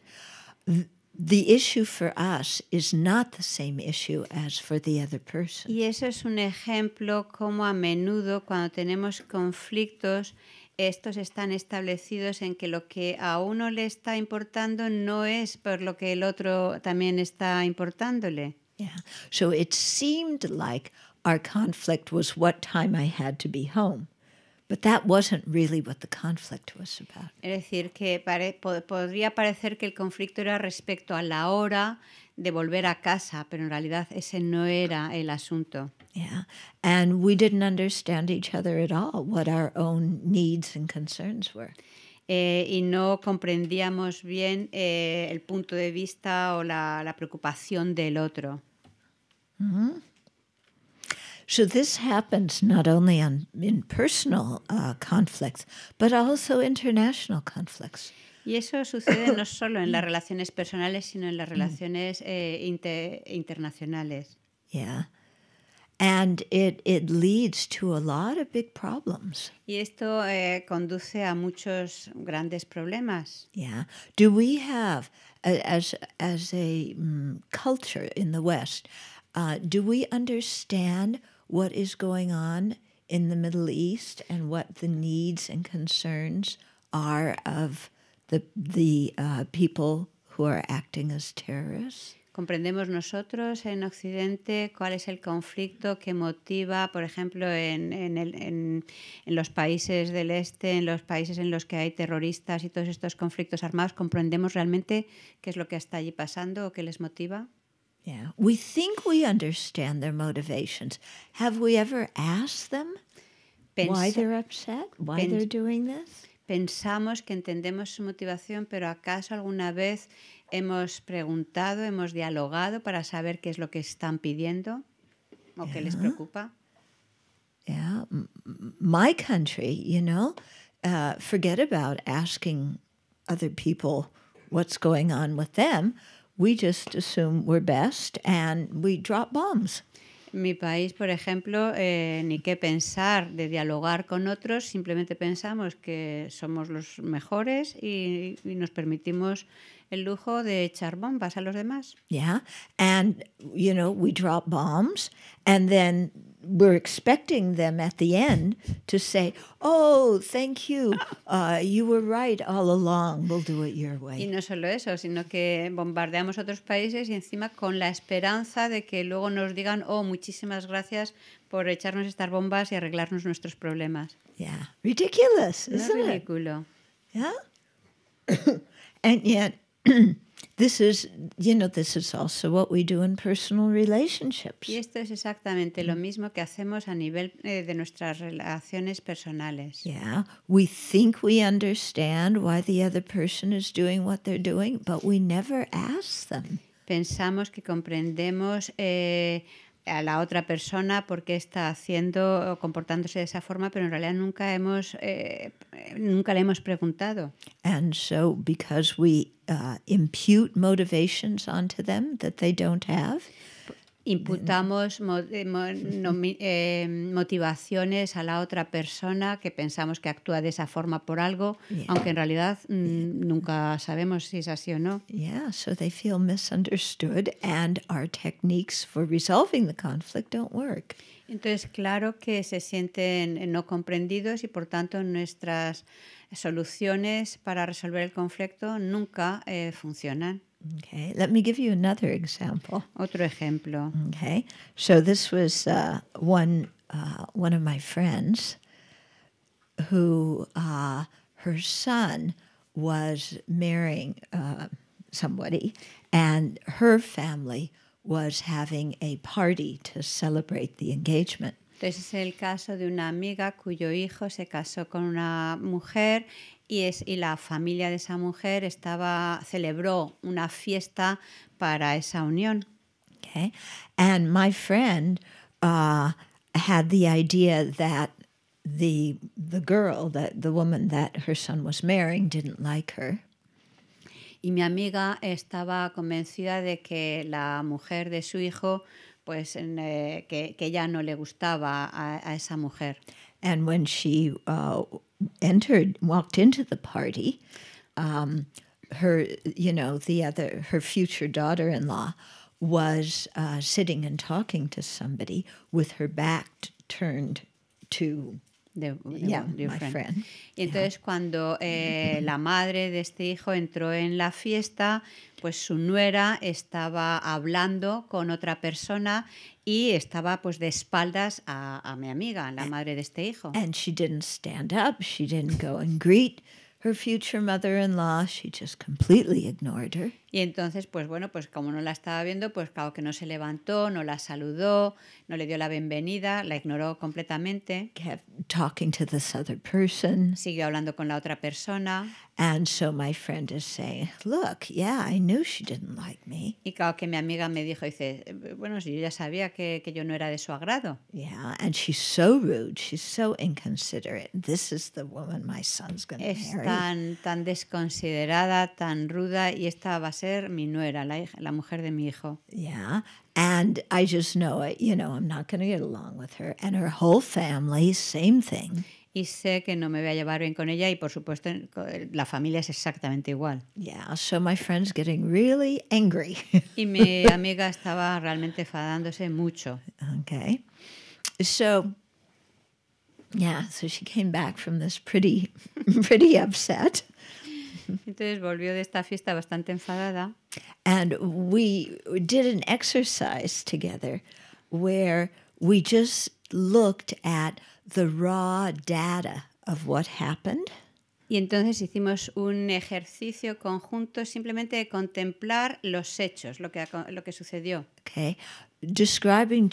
Speaker 2: the issue for us is not the same issue as for the other person.
Speaker 3: Y eso es un ejemplo como a menudo cuando tenemos conflictos estos están establecidos en que lo que a uno le está importando no es por lo que el otro también está importándole.
Speaker 2: So it seemed like our conflict was what time I had to be home. But that wasn't really what the conflict was about.
Speaker 3: Es decir, que podría parecer que el conflicto era respecto a la hora de volver a casa, pero en realidad ese no era el asunto. Yeah.
Speaker 2: And we didn't understand each other at all, what our own needs and
Speaker 3: concerns were. Eh, y no comprendíamos bien eh, el punto de vista o la, la preocupación del otro.
Speaker 2: Mm-hmm. So this happens not only in personal uh, conflicts, but also international conflicts.
Speaker 3: Y eso sucede no solo en las relaciones personales, sino en las relaciones eh, inter internacionales. Yeah.
Speaker 2: And it, it leads to a lot of big problems.
Speaker 3: Y esto eh, conduce a muchos grandes problemas.
Speaker 2: Yeah. Do we have, as, as a mm, culture in the West, uh, do we understand what is going on in the Middle East and what the needs and concerns are of the, uh,
Speaker 3: comprendemos nosotros en Occidente cuál es el conflicto que motiva, por ejemplo, en, los países del este, en los países en los que hay terroristas y todos estos conflictos armados, comprendemos realmente qué es lo que está allí pasando o qué les motiva. Yeah. We think we
Speaker 2: understand their motivations.
Speaker 3: Have we ever asked them why they're upset, why they're doing this? pensamos que entendemos su motivación, pero ¿acaso alguna vez hemos preguntado, hemos dialogado para saber qué es lo que están pidiendo o qué les preocupa?
Speaker 2: Yeah, my country, you know, uh, forget about asking other people what's going on with them. We just assume we're best and we drop bombs.
Speaker 3: Mi país, por ejemplo, eh, ni qué pensar de dialogar con otros, simplemente pensamos que somos los mejores y, y nos permitimos el lujo de echar bombas a los demás.
Speaker 2: Yeah, and you know, we drop bombs and then we're expecting them at the end to say, "Oh, thank you, uh, you were right all along. We'll do it your way." Y no
Speaker 3: solo eso, sino que bombardeamos otros países y encima con la esperanza de que luego nos digan, "Oh, muchísimas gracias por echarnos estas bombas y arreglarnos nuestros problemas."
Speaker 2: Yeah, ridiculous, isn't
Speaker 3: no it? ridículo.
Speaker 2: Yeah. and yet This is, you know, this is also what we do in personal relationships.
Speaker 3: Y esto es exactamente lo mismo que hacemos a nivel eh, de nuestras relaciones personales. Yeah,
Speaker 2: we think we understand why the other person is doing what they're doing, but we never
Speaker 3: ask them. Pensamos que comprendemos eh, a la otra persona por qué está haciendo o comportándose de esa forma, pero en realidad nunca hemos eh, nunca le hemos preguntado.
Speaker 2: And so because we uh, impute motivations onto them that they don't have
Speaker 3: imputamos eh, eh, motivaciones a la otra persona que pensamos que actúa de esa forma por algo, aunque en realidad mm, nunca sabemos si es así o no. Yeah, so they feel
Speaker 2: misunderstood
Speaker 3: and our techniques for resolving the conflict don't work. Entonces, claro que se sienten eh, no comprendidos y por tanto nuestras soluciones para resolver el conflicto nunca funcionan.
Speaker 2: Okay, let me give you another example. Otro ejemplo. Okay, so this was uh, one uh, one of my friends who uh, her son was marrying uh, somebody, and her family was having a party to celebrate the engagement.
Speaker 3: Entonces es el caso de una amiga cuyo hijo se casó con una mujer y, es, y la familia de esa mujer estaba, celebró una fiesta para esa unión.
Speaker 2: Okay. And my friend uh, had the idea that the, the girl, that the woman that her son was marrying, didn't like her.
Speaker 3: Y mi amiga estaba convencida de que la mujer de su hijo, pues eh, que, que, ya no le gustaba a, a esa mujer.
Speaker 2: And when she uh, entered, walked into the party, um, her, you know, the other, her future daughter in law was uh, sitting and talking to somebody with her back t- turned to Y
Speaker 3: entonces cuando eh, la madre de este hijo entró en la fiesta, pues su nuera estaba hablando con otra persona y estaba pues de espaldas a, a mi amiga, la eh, madre de este hijo.
Speaker 2: And she didn't stand up, she didn't go and future mother-in-law, just completely ignored her.
Speaker 3: Y entonces, pues bueno, pues como no la estaba viendo, pues claro que no se levantó, no la saludó, no le dio la bienvenida, la ignoró completamente.
Speaker 2: talking person.
Speaker 3: Siguió hablando con la otra persona.
Speaker 2: And so my friend is saying, look, yeah, I knew she didn't
Speaker 3: like me. Y claro que mi amiga me dijo, dice, bueno, yo ya sabía que, que yo no era de su agrado. Yeah, and
Speaker 2: she's so rude, she's so inconsiderate. This is the woman my son's
Speaker 3: going to marry. Es tan, tan desconsiderada, tan ruda, y esta va a ser mi nuera, la, la mujer de mi hijo. Yeah,
Speaker 2: and I just know it, you know, I'm not going to get along with her. And her whole family, same thing.
Speaker 3: y sé que no me voy a llevar bien con ella y por supuesto eh, la familia es exactamente igual. Yeah, so my friend's getting really angry. y mi amiga estaba realmente enfadándose mucho. Okay. So yeah, so she came back from this pretty
Speaker 2: pretty upset.
Speaker 3: Entonces volvió de esta fiesta bastante enfadada.
Speaker 2: And we did an exercise together where we just looked at raw happened.
Speaker 3: Y entonces hicimos un ejercicio conjunto simplemente de contemplar los hechos, lo que, sucedió.
Speaker 2: Describing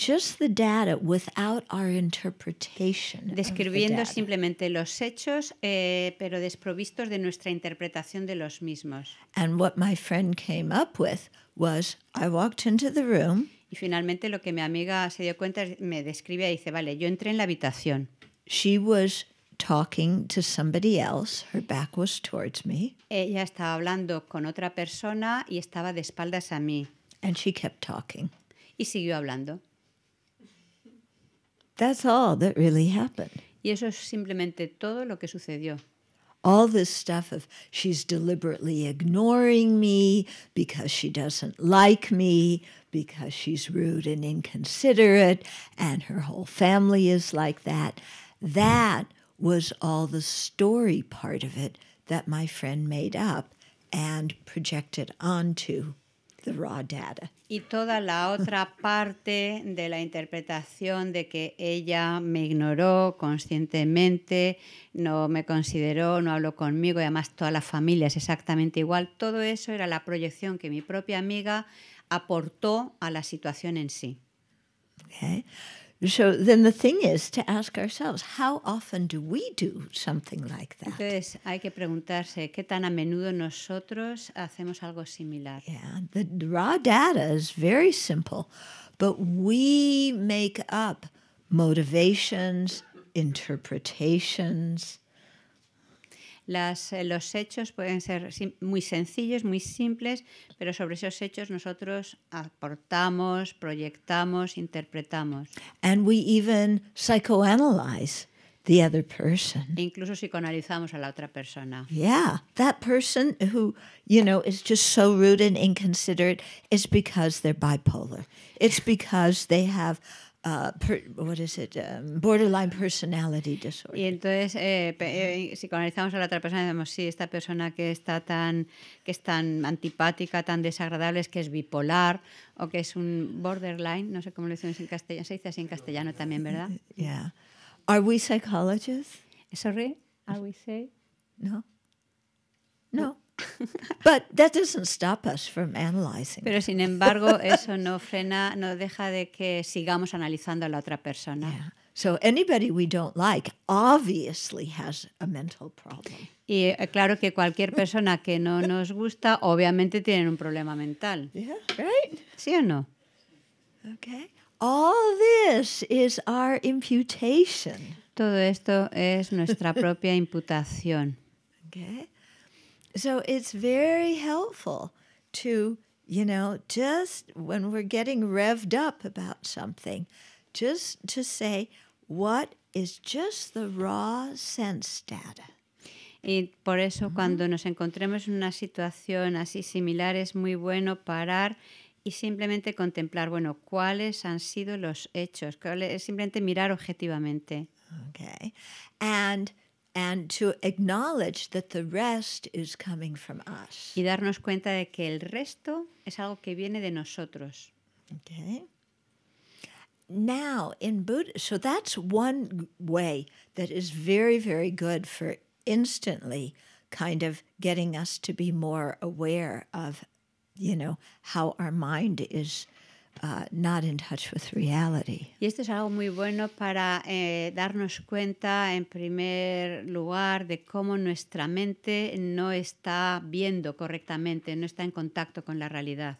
Speaker 2: Describiendo
Speaker 3: simplemente los hechos, eh, pero desprovistos de nuestra interpretación de los mismos.
Speaker 2: And what my friend came up with was I walked into the room.
Speaker 3: Y finalmente lo que mi amiga se dio cuenta, me describe y dice, vale, yo entré en la habitación. Ella estaba hablando con otra persona y estaba de espaldas a mí.
Speaker 2: she kept talking.
Speaker 3: Y siguió hablando. Y eso es simplemente todo lo que sucedió.
Speaker 2: all this stuff of she's deliberately ignoring me because she doesn't like me, because she's rude and inconsiderate, and her whole family is like that. That was all the story part of it that my friend made up and projected onto
Speaker 3: Y toda la otra parte de la interpretación de que ella me ignoró conscientemente, no me consideró, no habló conmigo y además toda la familia es exactamente igual, todo eso era la proyección que mi propia amiga aportó a la situación en sí.
Speaker 2: So then the thing is to ask ourselves, how often do we do something like
Speaker 3: that? Entonces hay que preguntarse qué tan a menudo nosotros hacemos algo similar. Yeah,
Speaker 2: the raw data is very simple, but we make up motivations, interpretations,
Speaker 3: Eh, los hechos pueden ser muy sencillos, muy simples, pero sobre esos hechos nosotros aportamos, proyectamos, interpretamos. And
Speaker 2: we even psychoanalyze the other person.
Speaker 3: Incluso psicoanalizamos a la otra persona.
Speaker 2: Yeah, that person who, you know, is just so rude and inconsiderate is because they're bipolar. It's because they have Uh, um, borderline personality disorder. Y
Speaker 3: entonces, eh, eh, si analizamos a la otra persona y decimos, sí, esta persona que está tan, que es tan antipática, tan desagradable, es que es bipolar o que es un borderline, no sé cómo lo decimos en castellano, se dice así en castellano también, ¿verdad?
Speaker 2: Yeah. Are we psychologists? Sorry, are we No. No. But that doesn't stop us from analyzing. Pero
Speaker 3: sin embargo, eso no frena, no deja de que sigamos analizando a la otra persona. Yeah.
Speaker 2: So anybody we don't like obviously has a mental problem.
Speaker 3: Y eh, claro que cualquier persona que no nos gusta obviamente tiene un problema mental.
Speaker 2: Yeah, right? ¿Sí o no? Okay.
Speaker 3: All this is our imputation. Todo esto es nuestra propia imputación.
Speaker 2: Okay. So it's very helpful to, you know, just when we're getting revved up about something, just
Speaker 3: to say what is just the raw sense data. Y por eso cuando nos encontremos en una situación así similar es muy bueno parar y simplemente contemplar, bueno, cuáles han sido los hechos, simplemente mirar objetivamente. Okay. And and to acknowledge that the rest is coming from us. Y darnos cuenta de que el resto es algo que viene de nosotros. Okay. Now in
Speaker 2: Buddha, so that's one way that is very very good for instantly kind of getting us to be more aware of you know how our mind is Uh,
Speaker 3: y esto es algo muy bueno para eh, darnos cuenta, en primer lugar, de cómo nuestra mente no está viendo correctamente, no está en contacto con la realidad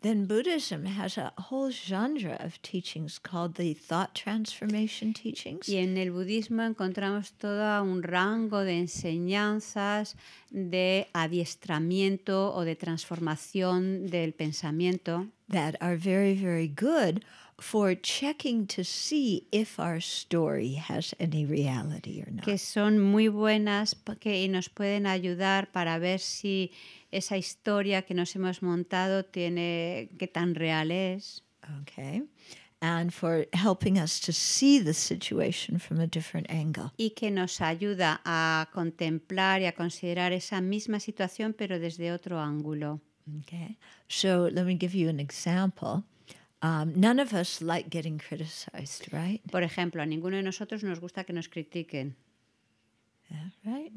Speaker 3: then Buddhism has a whole genre of teachings called the thought transformation teachings. Y en el budismo encontramos todo un rango de enseñanzas de adiestramiento o de transformación del pensamiento
Speaker 2: that are very very good for checking to see
Speaker 3: if our story
Speaker 2: has any reality or
Speaker 3: not. Que son muy buenas porque nos pueden ayudar para ver si esa historia que nos hemos montado tiene qué tan real es. Okay. And for helping us to see
Speaker 2: the situation from a different angle.
Speaker 3: Y que nos ayuda a contemplar y a considerar esa misma situación pero desde otro ángulo. Okay. So let me give you an example. Um, none of us like getting criticized, right? Por ejemplo, a ninguno de nosotros nos gusta que nos critiquen. right.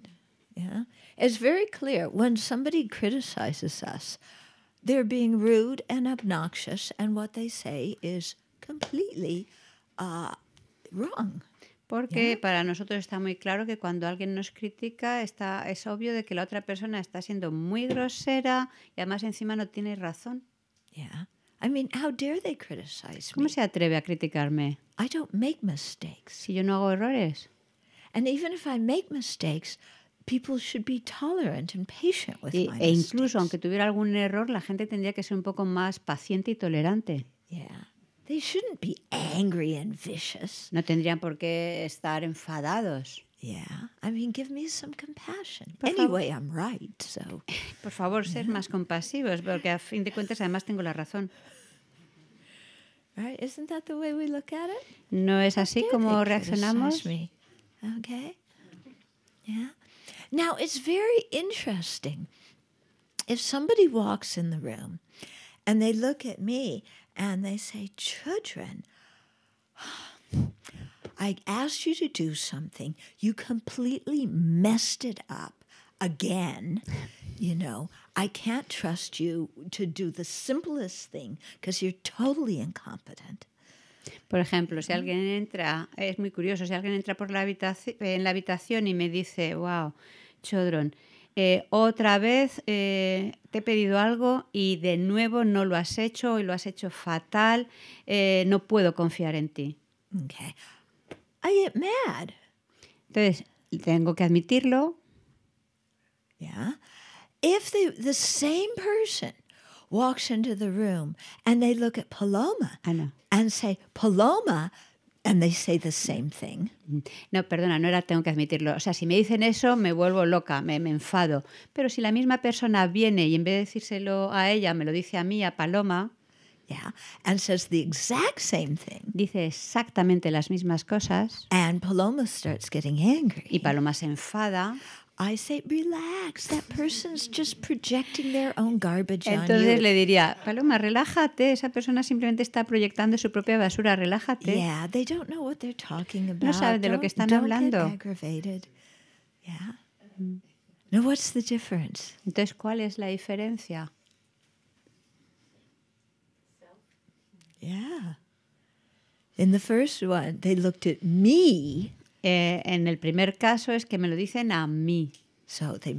Speaker 2: Yeah. It's very clear when somebody criticizes us, they're being rude and obnoxious, and what they say is completely
Speaker 3: uh, wrong. Porque yeah. para nosotros está muy claro que cuando alguien nos critica está, es obvio de que la otra persona está siendo muy grosera y además encima no tiene razón. Yeah. I mean, how dare they criticize ¿Cómo me? se atreve a criticarme? I don't make mistakes. Si yo no hago errores. And even if I make mistakes, y, e incluso aunque tuviera algún error, la gente tendría que ser un poco más paciente y tolerante. No tendrían por qué estar enfadados. Por favor. ser más compasivos, porque a fin de cuentas además tengo la razón. No es así como reaccionamos. Now, it's
Speaker 2: very interesting. If somebody walks in the room and they look at me and they say, Children, I asked you to do something, you completely messed it up again. You know, I can't trust you to
Speaker 3: do the simplest
Speaker 2: thing because you're totally incompetent. Por ejemplo, si alguien
Speaker 3: entra, es muy curioso, si alguien entra por la habitación, en la habitación y me dice, wow, Chodron, eh, otra vez eh, te he pedido algo y de nuevo no lo has hecho y lo has hecho fatal. Eh, no puedo confiar en ti. Okay. I get mad. Entonces, tengo que admitirlo. Yeah. If the, the same person
Speaker 2: walks into the room and they look at Paloma ah, and say, Paloma, And they say the same
Speaker 3: No, perdona, no era tengo que admitirlo. O sea, si me dicen eso, me vuelvo loca, me, me, enfado. Pero si la misma persona viene y en vez de decírselo a ella, me lo dice a mí, a Paloma. Yeah, and says the exact same thing. Dice exactamente las mismas cosas. And Paloma starts getting angry. Y Paloma se enfada. I say, relax, that person's just projecting their own garbage Entonces on you. le diría, Paloma, relájate, esa persona simplemente está proyectando su propia basura, relájate. Yeah,
Speaker 2: they don't know what they're
Speaker 3: talking about. No saben de lo que están don't, hablando. Don't get aggravated. Yeah. Mm. Now what's the difference? Entonces, ¿cuál es la diferencia? Yeah. In the first one, they looked at me. Eh, en el primer caso es que me lo dicen a mí. Entonces,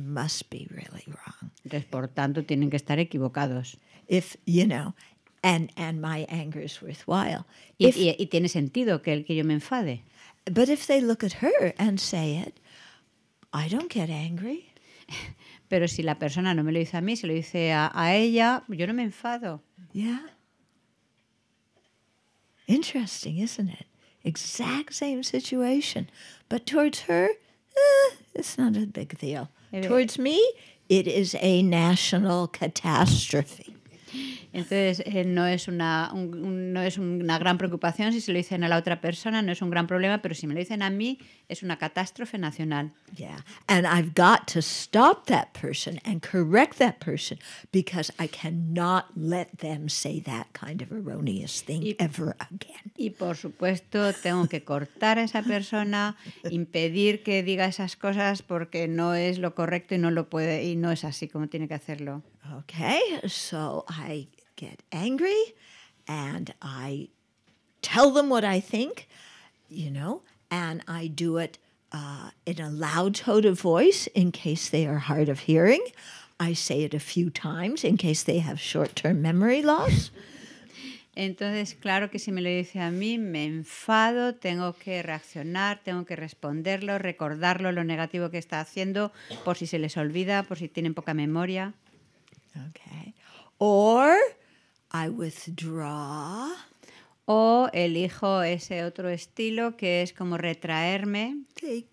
Speaker 3: por tanto, tienen que estar equivocados.
Speaker 2: Y, tiene sentido
Speaker 3: que el que yo me enfade. don't Pero si la persona no me lo dice a mí, se lo dice a, a ella, yo no me enfado. Yeah. Interesting, isn't it?
Speaker 2: exact same situation. But towards her, eh, it's not a big deal.
Speaker 3: It towards is. me, it is a national catastrophe. Entonces, eh, no, es una, no es una gran preocupación si se lo dicen a la otra persona, no es un gran problema, pero si me lo dicen a mí, es una catástrofe nacional. Yeah, and
Speaker 2: I've got to stop that person and correct that person because I cannot
Speaker 3: let them say that kind of erroneous thing y, ever again. Y por supuesto, tengo que cortar a esa persona, impedir que diga esas cosas porque no es lo correcto y no lo puede y no es así como tiene que hacerlo. Okay, so I get angry and I tell them what I think,
Speaker 2: you know, and I do it uh, in a loud tone of voice in case they are hard of hearing. I say it a few times in case they have short term memory loss.
Speaker 3: Entonces, claro que si me lo dice a mí, me enfado, tengo que reaccionar, tengo que responderlo, recordarlo lo negativo que está haciendo, por si se les olvida, por si tienen poca memoria. Okay. Or I withdraw. O elijo ese otro estilo que es como retraerme. They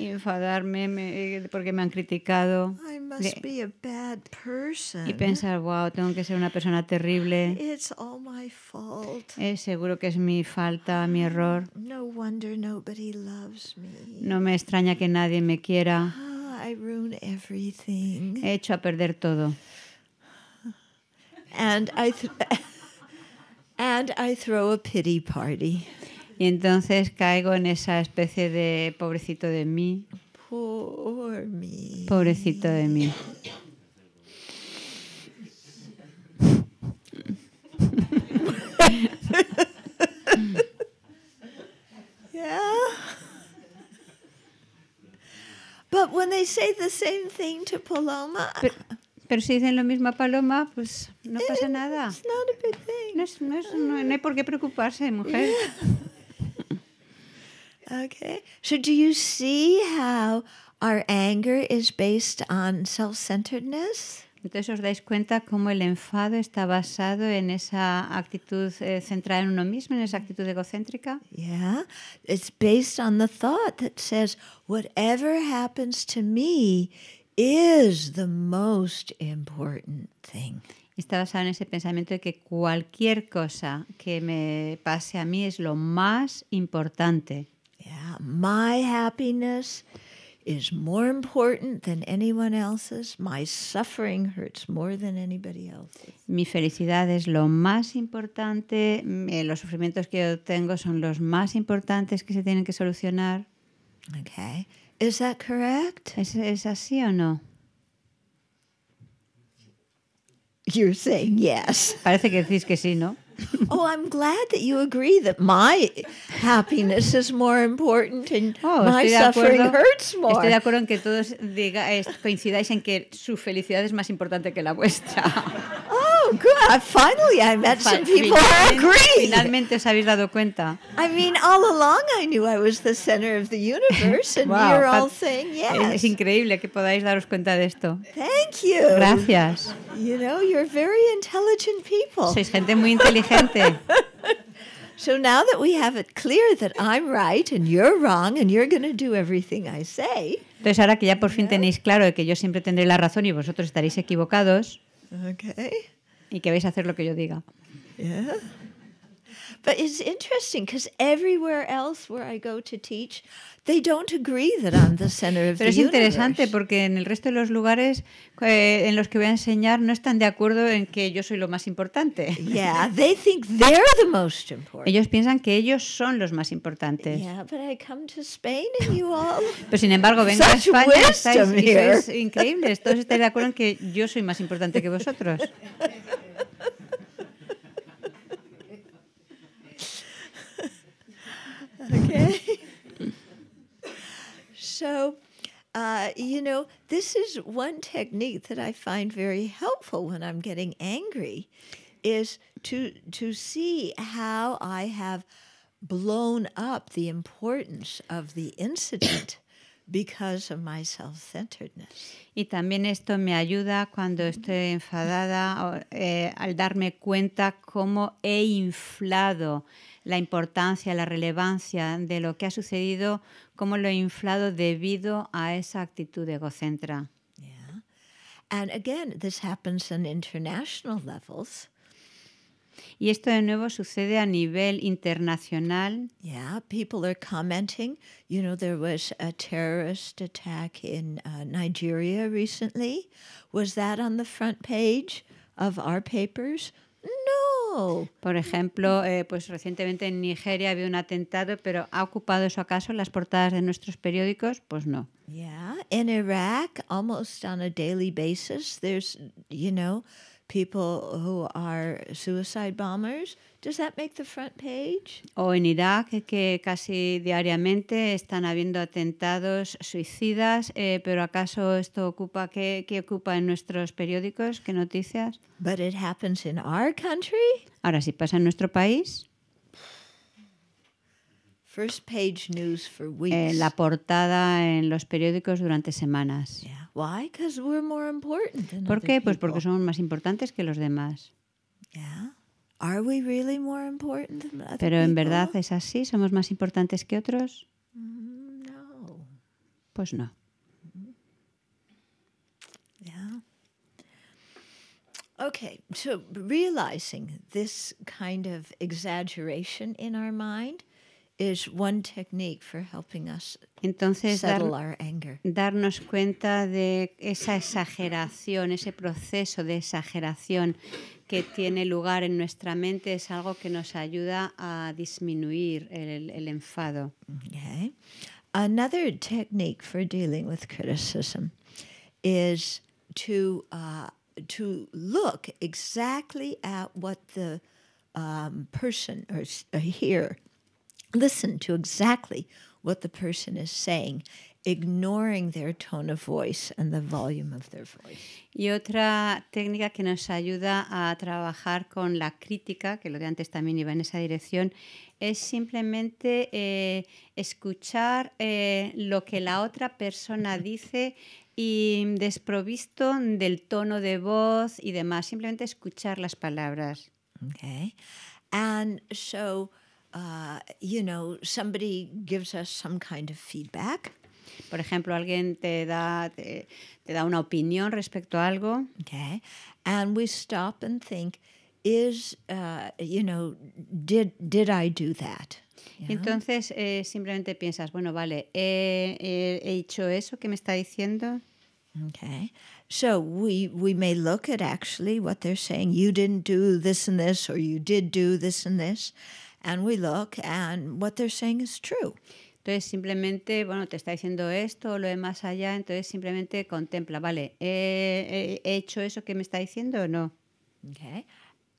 Speaker 3: Enfadarme porque me han criticado. Y pensar, wow, tengo que ser una persona terrible. Es seguro que es mi falta, mi error. No me extraña que nadie me quiera.
Speaker 2: Ah, I everything. He
Speaker 3: hecho a perder todo. And I throw a pity party. Y entonces caigo en esa especie de pobrecito de mí. Poor me. Pobrecito de mí. yeah. But when they say the same thing to Paloma, pero, pero, si dicen lo mismo a Paloma, pues no eh, pasa nada. It's not a big thing. No, es, no, es, no, no, hay por qué preocuparse, mujer. Yeah. okay. So do you see how our anger is based on self-centeredness? Entonces os dais cuenta cómo el enfado está basado en esa actitud eh, centrada en uno mismo, en esa actitud egocéntrica. Yeah, it's based on the thought that says
Speaker 2: whatever happens to me is the most important thing.
Speaker 3: Está basado en ese pensamiento de que cualquier cosa que me pase a mí es lo más importante. Yeah, my happiness
Speaker 2: is more important than anyone else's. My suffering hurts more than anybody else's.
Speaker 3: Mi felicidad es lo más importante. Los sufrimientos que yo tengo son los más importantes que se tienen que solucionar. Okay. Is that correct? ¿Es, es así o no? You're saying yes. Parece que decís que sí, ¿no?
Speaker 2: oh, I'm glad that you agree that my happiness is more important and oh, my suffering hurts more. Estoy de
Speaker 3: acuerdo en que todos diga, coincidáis en que su felicidad es más importante que la vuestra. Oh, oh, good. Finally, I met some people who agree. Finalmente os habéis dado cuenta.
Speaker 2: I mean, all along I knew I was the center of the universe, and wow. you're all saying yes. Es
Speaker 3: increíble que podáis daros cuenta de esto.
Speaker 2: Thank you. Gracias. You know, you're very intelligent people. Sois
Speaker 3: gente muy inteligente.
Speaker 2: So now that we have it clear that I'm right and you're wrong and you're going to do everything I say.
Speaker 3: Entonces ahora que ya por fin tenéis claro de que yo siempre tendré la razón y vosotros estaréis equivocados. Okay. y que vais a hacer lo que yo diga. Yeah. But it's interesting because everywhere else
Speaker 2: where I go to teach,
Speaker 3: They don't agree that I'm the of Pero es interesante porque en el resto de los lugares eh, en los que voy a enseñar no están de acuerdo en que yo soy lo más importante. Yeah, they think they're the most important. Ellos piensan que ellos son los más importantes. Yeah,
Speaker 2: but I to Spain and you all...
Speaker 3: Pero sin embargo, vengo a España y sois increíbles. Todos estáis de acuerdo en que yo soy más importante que vosotros.
Speaker 5: Okay.
Speaker 2: so, uh, you know, this is one technique that I find very helpful when I'm getting angry, is to to see how I have blown up the importance of the incident. self-centeredness.
Speaker 3: Y también esto me ayuda cuando estoy enfadada eh, al darme cuenta cómo he inflado la importancia, la relevancia de lo que ha sucedido, cómo lo he inflado debido a esa actitud egocentra. Yeah. And again, this happens on international levels. Y esto de nuevo sucede a nivel internacional. Yeah, people are commenting. You know, there was a terrorist
Speaker 2: attack in uh, Nigeria recently. Was that on the front page
Speaker 3: of our papers? No. Por ejemplo, eh, pues recientemente en Nigeria había un atentado, pero ¿ha ocupado eso acaso las portadas de nuestros periódicos? Pues no. Yeah, in Iraq, almost on a daily basis, there's, you know, suicide bombers. page? O en Irak, que casi diariamente están habiendo atentados suicidas, eh, pero ¿acaso esto ocupa qué, qué ocupa en nuestros periódicos? ¿Qué noticias? But it happens in our country. Ahora sí pasa en nuestro país.
Speaker 2: First page news for eh, weeks. la
Speaker 3: portada en los periódicos durante semanas.
Speaker 2: Why? Because we're more important. Than ¿Por qué? Pues porque
Speaker 3: somos más importantes que los demás.
Speaker 2: Yeah. Are we really more important than other Pero en
Speaker 3: verdad es así. Somos más importantes que otros. Mm, no. Pues no.
Speaker 2: Yeah. Okay, so realizing this kind of exaggeration
Speaker 3: in our mind is one technique for helping us Entonces, dar, our anger. darnos cuenta de esa exageración, ese proceso de exageración que tiene lugar en nuestra mente es algo que nos ayuda a disminuir el, el enfado.
Speaker 2: Okay. Another technique for dealing with criticism is to uh, to look exactly at what the um, person or, or here Listen to exactly what the person is saying, ignoring their tone of voice and the volume of their voice.
Speaker 3: Y otra técnica que nos ayuda a trabajar con la crítica, que lo de antes también iba en esa dirección, es simplemente eh, escuchar eh, lo que la otra persona dice y desprovisto del tono de voz y demás, simplemente escuchar las palabras. Okay. And so Uh, you know, somebody gives us some kind of feedback. Por ejemplo, alguien te da, te, te da una opinión respecto a algo. Okay. And we stop and think, is, uh, you know, did, did I
Speaker 2: do that? Yeah.
Speaker 3: Entonces eh, simplemente piensas, bueno, vale, he hecho eso que me está diciendo. Okay. So we we may look at
Speaker 2: actually what they're saying. You didn't do this and this, or you did do this and this, and we
Speaker 3: look and what they're saying is true. Entonces simplemente, bueno, te está diciendo esto, lo de más allá, entonces simplemente contempla, vale, ¿he, he hecho eso que me está diciendo o no? Okay.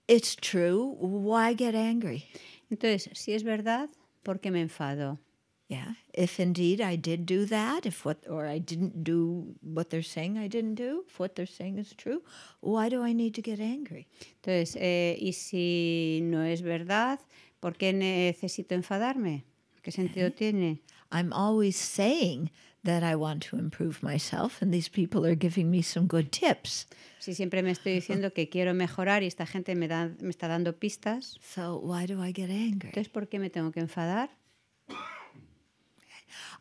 Speaker 3: It's true, why get angry? Entonces, si es verdad, ¿por qué me enfado? Yeah, if indeed I did do that, if what or I didn't do what they're saying I didn't do, if what they're saying is true, why do I need to get angry? Entonces, eh, y si no es verdad, ¿Por qué necesito enfadarme? ¿Qué sentido tiene? I'm always saying that I
Speaker 2: want to improve myself and these people are giving me some good tips.
Speaker 3: Si siempre me estoy diciendo que quiero mejorar y esta gente me, da, me está dando pistas. So why do I get angry? Entonces, ¿por qué me tengo que enfadar?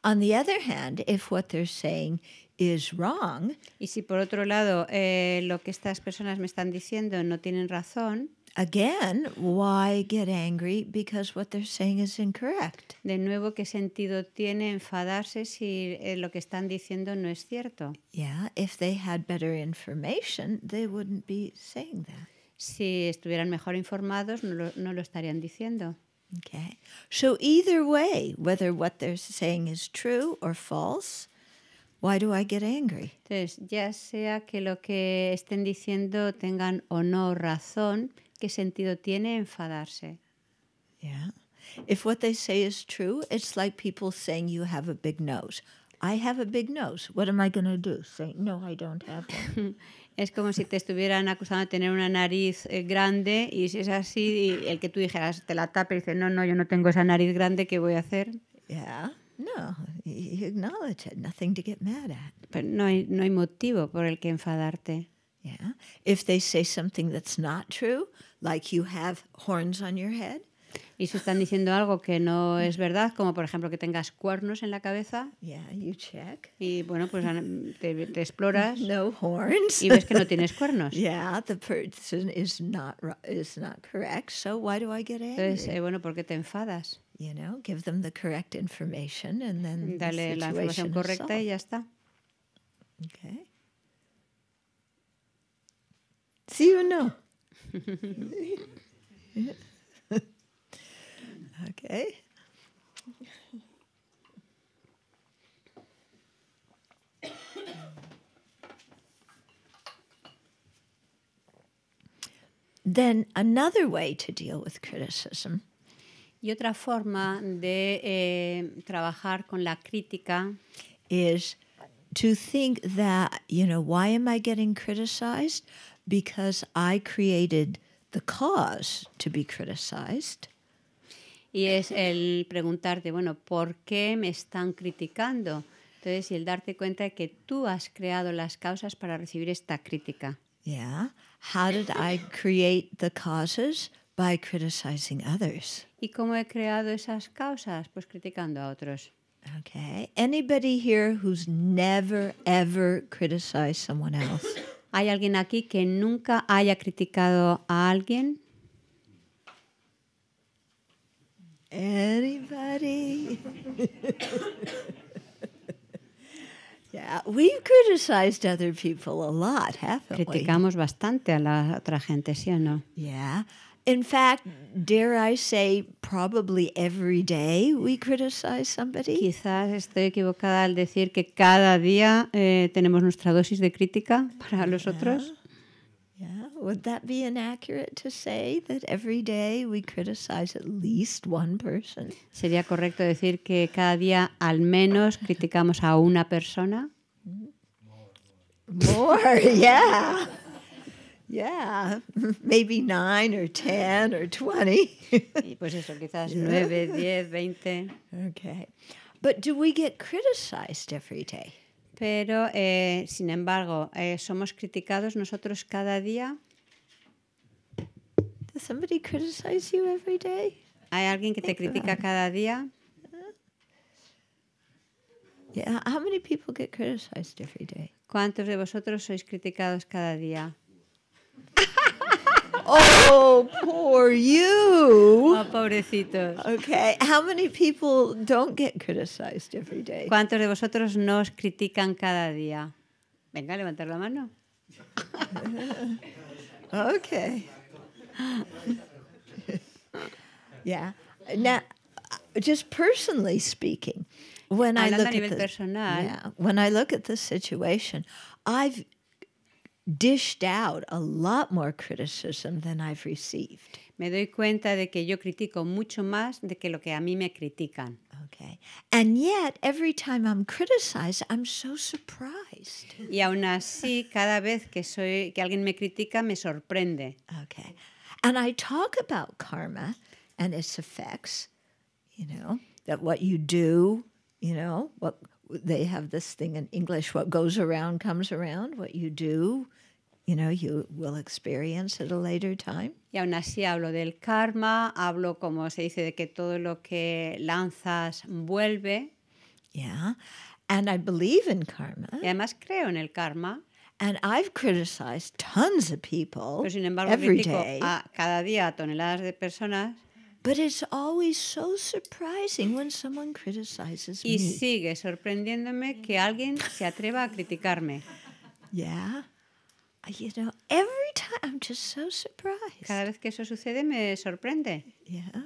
Speaker 3: On the other hand, if what they're saying is wrong, y si por otro lado eh, lo que estas personas me están diciendo no tienen razón,
Speaker 2: Again, why get angry? Because what they're
Speaker 3: saying is incorrect. De nuevo, ¿qué sentido tiene enfadarse si eh, lo que están diciendo no es cierto? Yeah, if they had better information, they wouldn't be saying that. Si estuvieran mejor informados, no lo, no lo estarían diciendo.
Speaker 2: Okay. So either way, whether what they're saying is true or false, why do I get angry?
Speaker 3: Entonces, ya sea que lo que estén diciendo tengan o no razón, ¿Qué sentido tiene enfadarse? Yeah. If what they say is true, it's like people saying you have a big nose. I have a
Speaker 2: big nose. What am I going to do? Say, no, I don't have
Speaker 3: Es como si te estuvieran acusando de tener una nariz eh, grande y si es así, el que tú dijeras te la tapa y dices, no, no, yo no tengo esa nariz grande, ¿qué voy a hacer? Yeah. No,
Speaker 2: you acknowledge it. Nothing to get mad at.
Speaker 3: Pero no hay, no hay motivo por el que enfadarte. Yeah. If they say something that's not true, like you have horns on your head. Y se están diciendo algo que no es verdad, como por ejemplo que tengas cuernos en la cabeza. Yeah, you check. Y bueno, pues te, te exploras. No horns. Y ves que no tienes cuernos. Yeah, the person is not is not correct. So
Speaker 2: why do I get
Speaker 3: angry? Entonces, eh, bueno, ¿por qué te
Speaker 2: enfadas? You know, give them the correct information and then Dale the la información correcta y ya está. Okay. See o no. okay. Then another way to deal with criticism.
Speaker 3: Y otra forma de eh, trabajar con la crítica
Speaker 2: is to think that, you know, why am I getting criticized? because I created the cause to be criticized.
Speaker 3: Y es el preguntarte, bueno, ¿por qué me están criticando? Entonces, y el darte cuenta de que tú has creado las causas para recibir esta crítica.
Speaker 2: Yeah. How did I create the causes? By criticizing others.
Speaker 3: ¿Y cómo he creado esas causas? Pues criticando a otros.
Speaker 2: Okay. Anybody here who's
Speaker 3: never ever criticized someone else? ¿Hay alguien aquí que nunca haya criticado a alguien?
Speaker 2: Yeah, other people a lot, Criticamos bastante a la
Speaker 3: otra gente, ¿sí o no?
Speaker 2: Yeah. In fact, dare I say, probably
Speaker 3: every day we criticize somebody. Quizás estoy equivocada al decir que cada día eh, tenemos nuestra dosis de crítica para los otros
Speaker 2: would that be inaccurate to say that every day we criticize at least one
Speaker 3: person? ¿Sería correcto decir que cada día al menos criticamos a una persona?
Speaker 2: More, yeah. Yeah, maybe 9 or 10 or 20.
Speaker 3: y pues eso, quizás 9, 10, 20.
Speaker 2: Okay, but do we get criticized every day?
Speaker 3: Pero eh, sin embargo, eh, somos criticados nosotros cada día
Speaker 2: somebody criticize you every day?
Speaker 3: ¿Hay alguien que te critica cada día? Yeah, how many people get criticized every day? ¿Cuántos de vosotros sois criticados cada día? oh, poor you. Oh, pobrecitos. Okay, how many people don't get criticized every day? ¿Cuántos de vosotros no os critican cada día? Venga, levantar la mano. okay. yeah. Now,
Speaker 2: uh, just personally speaking, when I, look at the, yeah, when I look at this situation, I've dished out a lot more
Speaker 3: criticism
Speaker 2: than I've received.
Speaker 3: Me doy cuenta de que yo critico mucho más de que lo que a mí me critican. Okay. And yet, every time
Speaker 2: I'm criticized, I'm so surprised. Y
Speaker 3: aún así, cada vez que soy que alguien me critica, me sorprende. Okay. And I talk about karma and its effects,
Speaker 2: you know, that what you do, you know, what they have this thing in English what goes around comes around, what you do, you know, you will experience at a later time.
Speaker 3: Y aún así hablo del karma, hablo como se dice de que todo lo que lanzas vuelve. Yeah. And I believe in karma. Y además creo en el karma. And I've criticized
Speaker 2: tons of people
Speaker 3: Pero sin embargo, every day. A cada día a toneladas de personas. But it's always so surprising when someone criticizes me. Y sigue sorprendiéndome que alguien se atreva a criticarme. Yeah. You know, every time I'm just so surprised. Cada vez que eso sucede me sorprende. Yeah.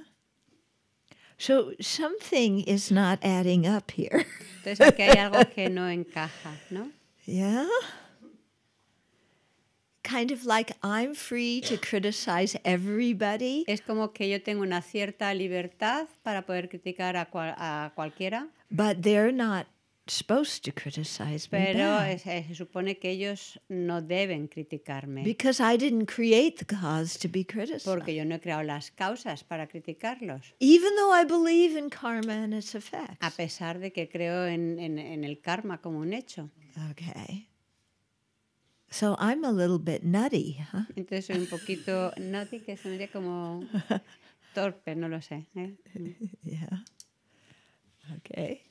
Speaker 2: So something is not adding up here. Entonces aquí hay algo
Speaker 3: que no encaja, ¿no? Yeah. kind of like I'm free to criticize everybody. Es como que yo tengo una cierta libertad para poder criticar a, cual, a cualquiera.
Speaker 2: But they're not supposed to criticize
Speaker 3: me Pero se supone que ellos no deben criticarme. Because I didn't create the cause to be criticized. Porque yo no he creado las causas para criticarlos. Even though I believe in karma and its effects. A pesar de que creo en, en, en el karma como un hecho. Okay.
Speaker 2: So I'm a little bit nutty. Huh?
Speaker 3: Entonces soy un poquito nutty, que sonaría como torpe, no lo sé. ¿eh? yeah. Okay.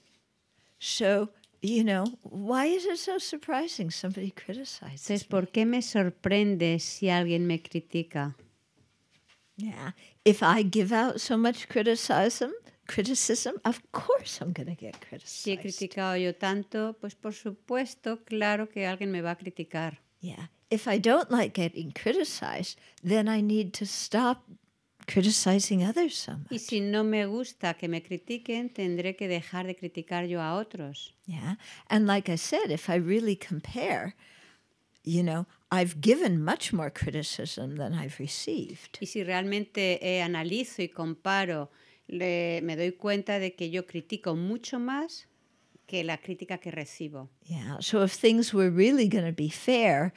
Speaker 3: So, you know, why is it so surprising somebody criticizes Entonces, ¿por qué me sorprende si alguien me critica? Yeah. If I give out so much criticism,
Speaker 2: criticism, of course I'm going to get criticized.
Speaker 3: Si he criticado yo tanto, pues por supuesto, claro que alguien me va a criticar.
Speaker 2: Yeah. If I don't like getting criticized, then I need to stop criticizing others so
Speaker 3: much. Y si no me gusta que me critiquen, tendré que dejar de criticar yo a otros.
Speaker 2: Yeah. And like I said, if I really compare, you know, I've given much more criticism than I've received.
Speaker 3: Y si realmente eh, analizo y comparo, le, me doy cuenta de que yo critico mucho más que la crítica que recibo.
Speaker 2: Yeah, so if things were really going to be fair,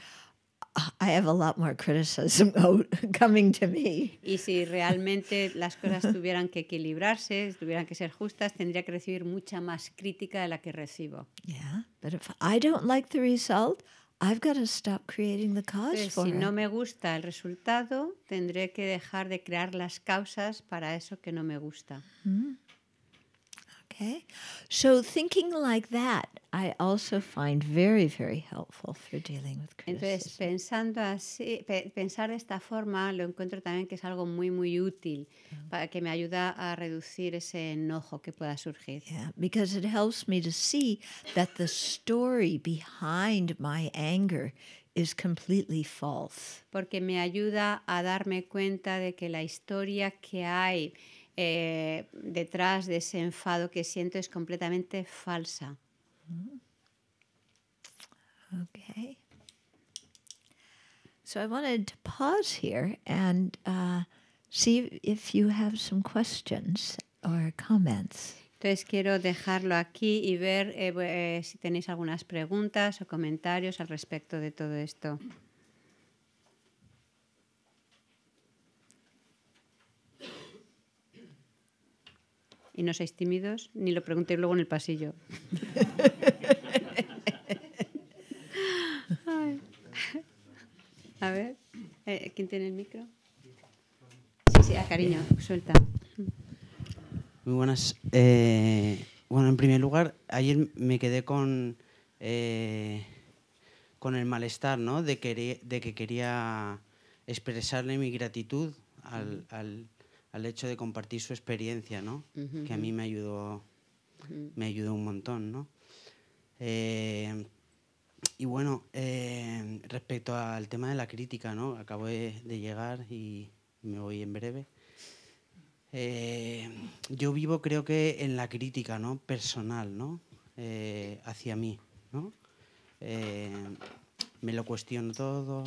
Speaker 2: I have a lot more criticism coming to me.
Speaker 3: Y si realmente las cosas tuvieran que equilibrarse, tuvieran que ser justas, tendría que recibir mucha más crítica de la que recibo.
Speaker 2: Yeah, but if
Speaker 3: I don't like the result,
Speaker 2: I've got to stop creating the si no me
Speaker 3: gusta el resultado, tendré que dejar de crear las causas para eso que no me gusta.
Speaker 2: Mm Okay. So thinking like that, I also find very, very helpful for dealing with
Speaker 3: criticism. Entonces, pensando así, pe pensar de esta forma, lo encuentro también que es algo muy, muy útil oh. para que me ayuda a reducir ese enojo que pueda surgir. Yeah,
Speaker 2: because it helps me to see that the story behind my anger is completely false.
Speaker 3: Porque me ayuda a darme cuenta de que la historia que hay eh, detrás de ese enfado que siento es completamente falsa. Okay. So I wanted to
Speaker 2: pause here and uh, see if you have some questions or comments.
Speaker 3: Entonces quiero dejarlo aquí y ver eh, eh, si tenéis algunas preguntas o comentarios al respecto de todo esto. y no seáis tímidos ni lo preguntéis luego en el pasillo. A ver, eh, ¿quién tiene el micro? Sí, sí, a ah, cariño, suelta.
Speaker 4: Muy buenas. Eh, bueno, en primer lugar, ayer me quedé con, eh, con el malestar, ¿no? De que, de que quería expresarle mi gratitud al, al al hecho de compartir su experiencia, ¿no? Que a mí me ayudó, me ayudó un montón, ¿no? Eh, y bueno, eh, respecto al tema de la crítica, ¿no? Acabo de, llegar y me voy en breve. Eh, yo vivo creo que en la crítica, ¿no? Personal, ¿no? hacia mí, me lo cuestiono todo,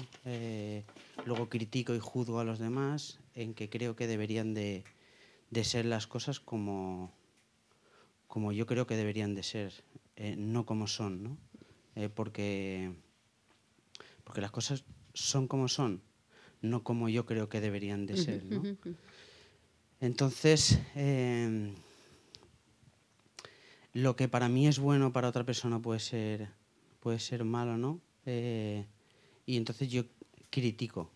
Speaker 4: luego critico y juzgo a los demás, en que creo que deberían de, ser las cosas como, como yo creo que deberían de ser, eh, no como son, ¿no? Eh, porque, porque las cosas son como son, no como yo creo que deberían de ser, Entonces, em, lo que para mí es bueno para otra persona puede ser, puede ser malo, ¿no? Eh, y entonces yo critico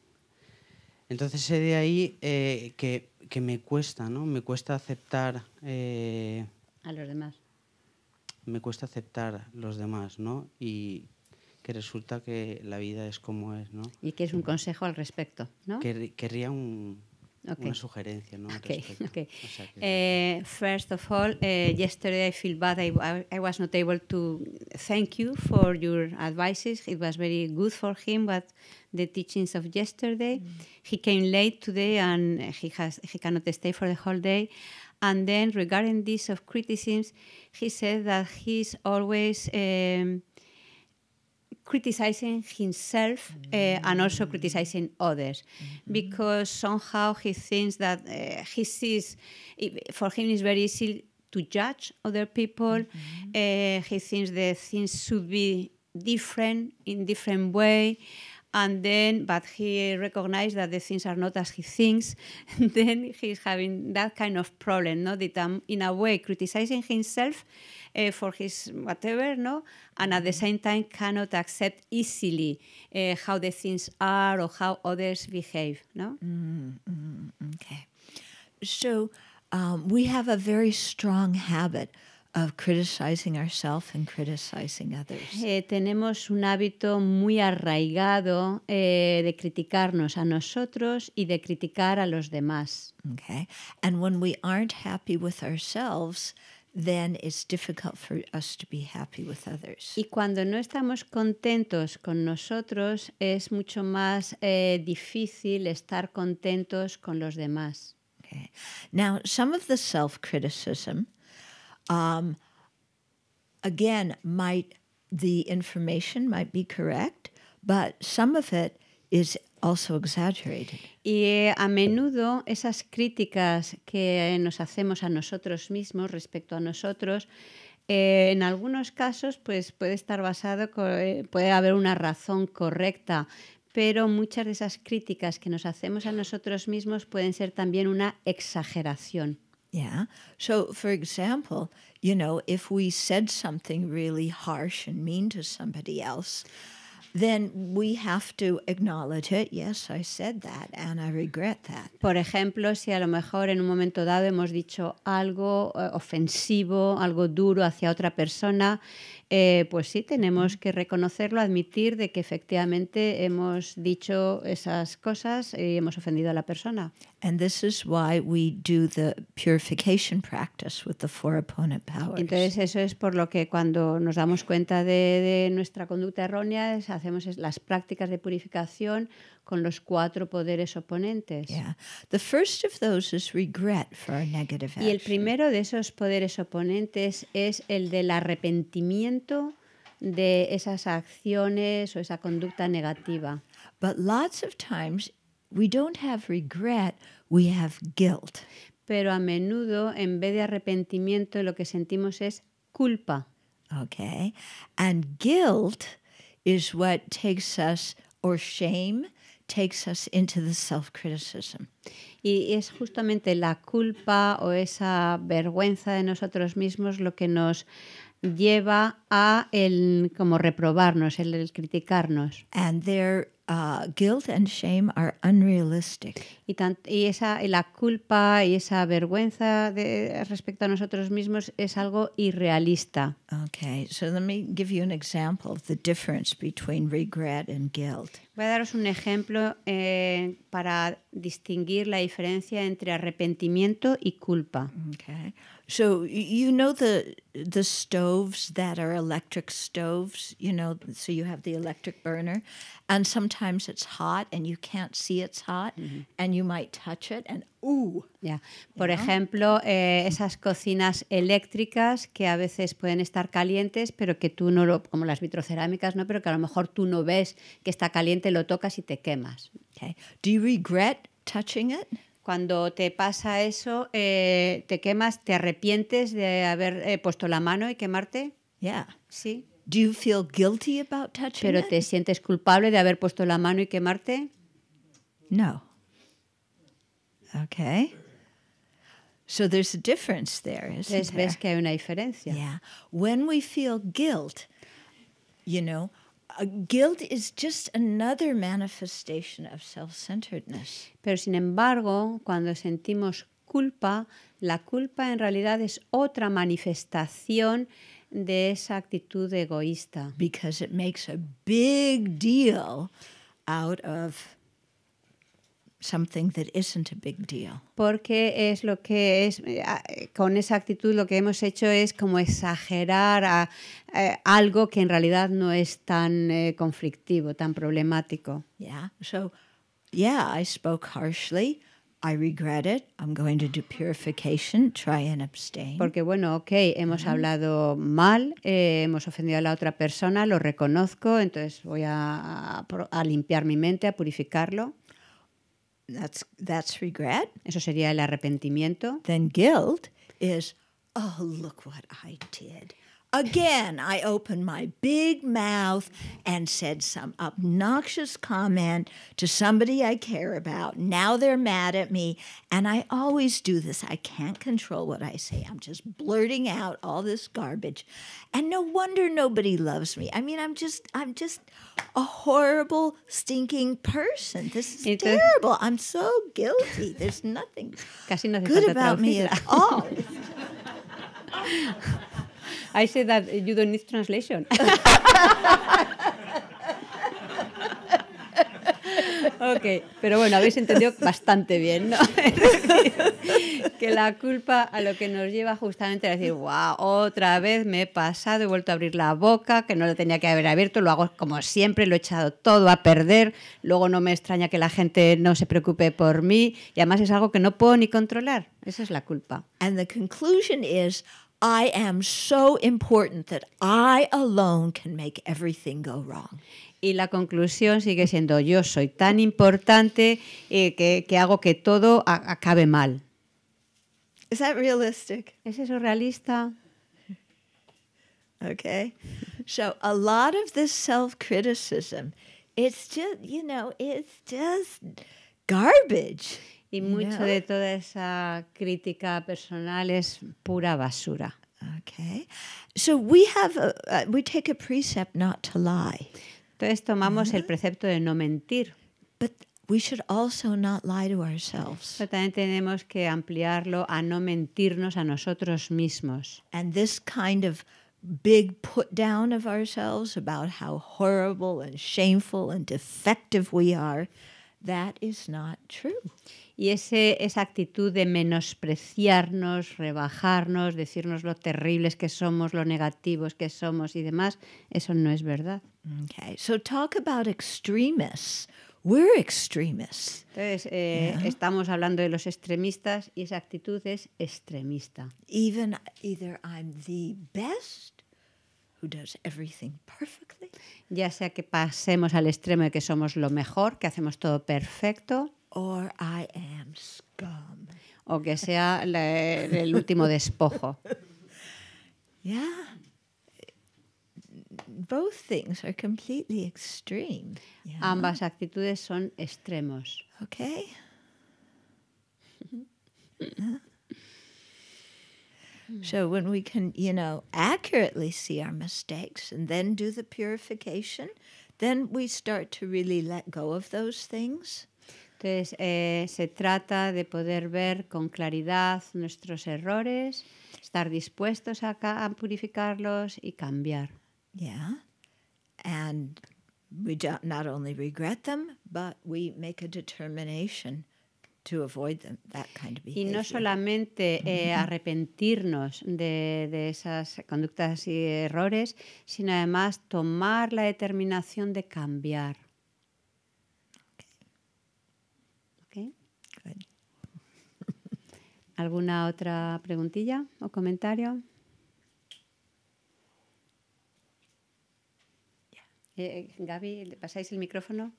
Speaker 4: entonces es de ahí eh, que, me cuesta, ¿no? Me cuesta aceptar... Eh, a los demás. Me cuesta aceptar los demás, ¿no? Y que resulta que la vida es como es, ¿no?
Speaker 3: Y que es un consejo al respecto, ¿no?
Speaker 4: Que, querría un, Okay. Una sugerencia, ¿no? Okay. Okay. O sea
Speaker 3: uh, first of all, uh, yesterday I feel bad. I, I, was not able to thank you for your advices. It was very good for him, but the teachings of yesterday. Mm. He came late today and he, has, he cannot stay for the whole day. And then regarding this of criticisms, he said that he's always... Um, criticizing himself uh, and also criticizing others mm-hmm. because somehow he thinks that uh, he sees it, for him it's very easy to judge other people mm-hmm. uh, he thinks that things should be different in different way and then but he recognized that the things are not as he thinks then he's having that kind of problem no that I'm um, in a way criticizing himself uh, for his whatever no and at the mm-hmm. same time cannot accept easily uh, how the things are or how others behave no
Speaker 2: mm, okay so um, we have a very strong habit of criticizing ourselves and criticizing others.
Speaker 3: Eh, tenemos un hábito muy arraigado eh, de criticarnos a nosotros y de criticar a los demás.
Speaker 2: Okay. And when we aren't happy with
Speaker 3: ourselves, then it's difficult for us to be happy with others. Y cuando no estamos contentos con nosotros, es mucho más eh, difícil estar contentos con los demás. Okay.
Speaker 2: Now, some of the self-criticism Um, might the information might be correct, but some of it is Y
Speaker 3: eh, a menudo esas críticas que nos hacemos a nosotros mismos respecto a nosotros eh, en algunos casos, pues puede estar basado, eh, puede haber una razón correcta, pero muchas de esas críticas que nos hacemos a nosotros mismos pueden ser también una exageración. Yeah. So, for example, you know, if we said something really harsh and mean to somebody else, then we have to acknowledge it. Yes, I said that and I regret that. Por ejemplo, si a lo mejor en un momento dado hemos dicho algo eh, ofensivo, algo duro hacia otra persona, Eh, pues sí, tenemos que reconocerlo, admitir de que efectivamente hemos dicho esas cosas y hemos ofendido a la persona. Entonces eso es por lo que cuando nos damos cuenta de, de nuestra conducta errónea hacemos las prácticas de purificación con los cuatro poderes oponentes. Y el primero de esos poderes oponentes es el del arrepentimiento de esas acciones o esa conducta negativa. But lots of times we don't have regret, we have guilt. Pero a menudo en vez de arrepentimiento lo que sentimos es culpa.
Speaker 2: Okay. And guilt is what takes us or shame takes us into
Speaker 3: the self-criticism. Y es justamente la culpa o esa vergüenza de nosotros mismos lo que nos lleva a el como reprobarnos, el, criticarnos. And Uh, guilt and shame are unrealistic. Y, tan, y esa, y la culpa y esa vergüenza de, respecto a nosotros mismos es algo irrealista. Okay, so let me give you an example
Speaker 2: of the difference between regret and guilt.
Speaker 3: Voy a daros un ejemplo eh, para distinguir la diferencia entre arrepentimiento y culpa. Okay. So you know the the stoves that are electric stoves,
Speaker 2: you know, so you have the electric burner and sometimes sometimes it's hot and you can't see it's hot and you might touch it and
Speaker 3: Por ejemplo, eh, esas cocinas eléctricas que a veces pueden estar calientes, pero que tú no lo, como las vitrocerámicas, no, pero que a lo mejor tú no ves que está caliente, lo tocas y te quemas. Okay. Do you regret touching it? cuando te pasa eso, eh, te quemas, te arrepientes de haber eh, puesto la mano y quemarte. Yeah. Sí. ¿Pero te sientes culpable de haber puesto la mano y quemarte?
Speaker 2: No. Okay.
Speaker 3: So there's a difference
Speaker 2: there, ves que hay una diferencia. Yeah. When we feel guilt,
Speaker 3: you know, uh, guilt is just another manifestation of self-centeredness. Pero sin embargo, cuando sentimos culpa, la culpa en realidad es otra manifestación de esa actitud egoísta. Because it makes a
Speaker 1: big
Speaker 3: deal out of
Speaker 2: something that isn't a big deal.
Speaker 3: Porque es lo que es con esa actitud lo que hemos hecho es como exagerar a, algo que en realidad no es tan eh, conflictivo, tan problemático. Yeah. So, yeah, I spoke harshly. Porque bueno, ok, hemos hablado mal, eh, hemos ofendido a la otra persona, lo reconozco, entonces voy a, a limpiar mi mente, a purificarlo. That's, that's regret. Eso sería el arrepentimiento. Then guilt is,
Speaker 2: oh, look what I did. Again, I opened my big mouth and said some obnoxious comment to somebody I care about. Now they're mad at me. And I always do this. I can't control what I say. I'm just blurting out all this garbage. And no wonder nobody loves me. I mean, I'm just, I'm just a horrible, stinking person. This is terrible.
Speaker 3: I'm so guilty. There's nothing good about me at all. I said that eh, you don't need translation. Ok, pero bueno, habéis entendido bastante bien, ¿no? que la culpa a lo que nos lleva justamente a decir, wow, otra vez me he pasado, he vuelto a abrir la boca, que no lo tenía que haber abierto, lo hago como siempre, lo he echado todo a perder, luego no me extraña que la gente no se preocupe por mí, y además es algo que no puedo ni controlar. Esa es la culpa.
Speaker 2: And the conclusion
Speaker 3: is, I am so important that I alone can make everything go wrong. y la conclusión sigue siendo yo soy tan importante eh, que, que, hago que todo a, acabe mal.
Speaker 2: Is that realistic? ¿Es eso realista? Okay. So a lot of this self-criticism, it's just, you know, it's just
Speaker 3: garbage. Y mucho no. de toda esa crítica personal es pura basura. Okay. So we have a, uh, we take a precept not to lie. Entonces tomamos mm -hmm. el mm-hmm. precepto de no mentir. But we should also not lie to ourselves. Pero también tenemos que ampliarlo a no mentirnos a nosotros mismos. And this kind of big put down of ourselves about how horrible and shameful and defective we are, that is not true. y ese, esa actitud de menospreciarnos, rebajarnos, decirnos lo terribles que somos, lo negativos que somos y demás, eso no es verdad. Okay, so talk about extremists. We're extremists. Entonces, eh, estamos hablando de los extremistas y esa actitud es extremista.
Speaker 2: Even either I'm the best Who does everything perfectly.
Speaker 3: Ya sea que pasemos al extremo de que somos lo mejor, que hacemos todo perfecto. or I am scum. O que sea la, el último despojo. yeah. Both things are completely extreme. Yeah. Ambas actitudes son extremos. Okay.
Speaker 2: So when we can, you know, accurately see our mistakes and then do the
Speaker 3: purification, then we start to really let go of those things Entonces, eh, se trata de poder ver con claridad nuestros errores, estar dispuestos a, purificarlos y cambiar.
Speaker 2: And not only regret them, but we make a determination to avoid that kind of Y no
Speaker 3: solamente eh, arrepentirnos de, de, esas conductas y errores, sino además tomar la determinación de cambiar. ¿Alguna otra preguntilla o comentario? Eh, Gaby, ¿le pasáis el micrófono?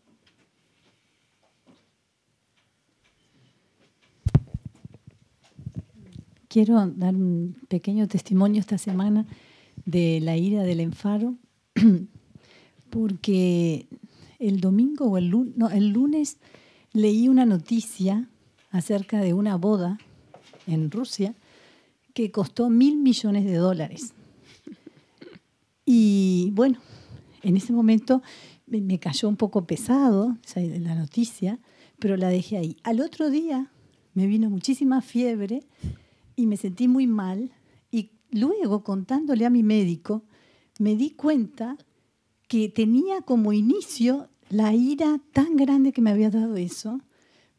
Speaker 1: Quiero dar un pequeño testimonio esta semana de la ira del enfado, porque el domingo o el el lunes leí una noticia acerca de una boda en Rusia, que costó mil millones de dólares. Y bueno, en ese momento me cayó un poco pesado la noticia, pero la dejé ahí. Al otro día me vino muchísima fiebre y me sentí muy mal. Y luego, contándole a mi médico, me di cuenta que tenía como inicio la ira tan grande que me había dado eso,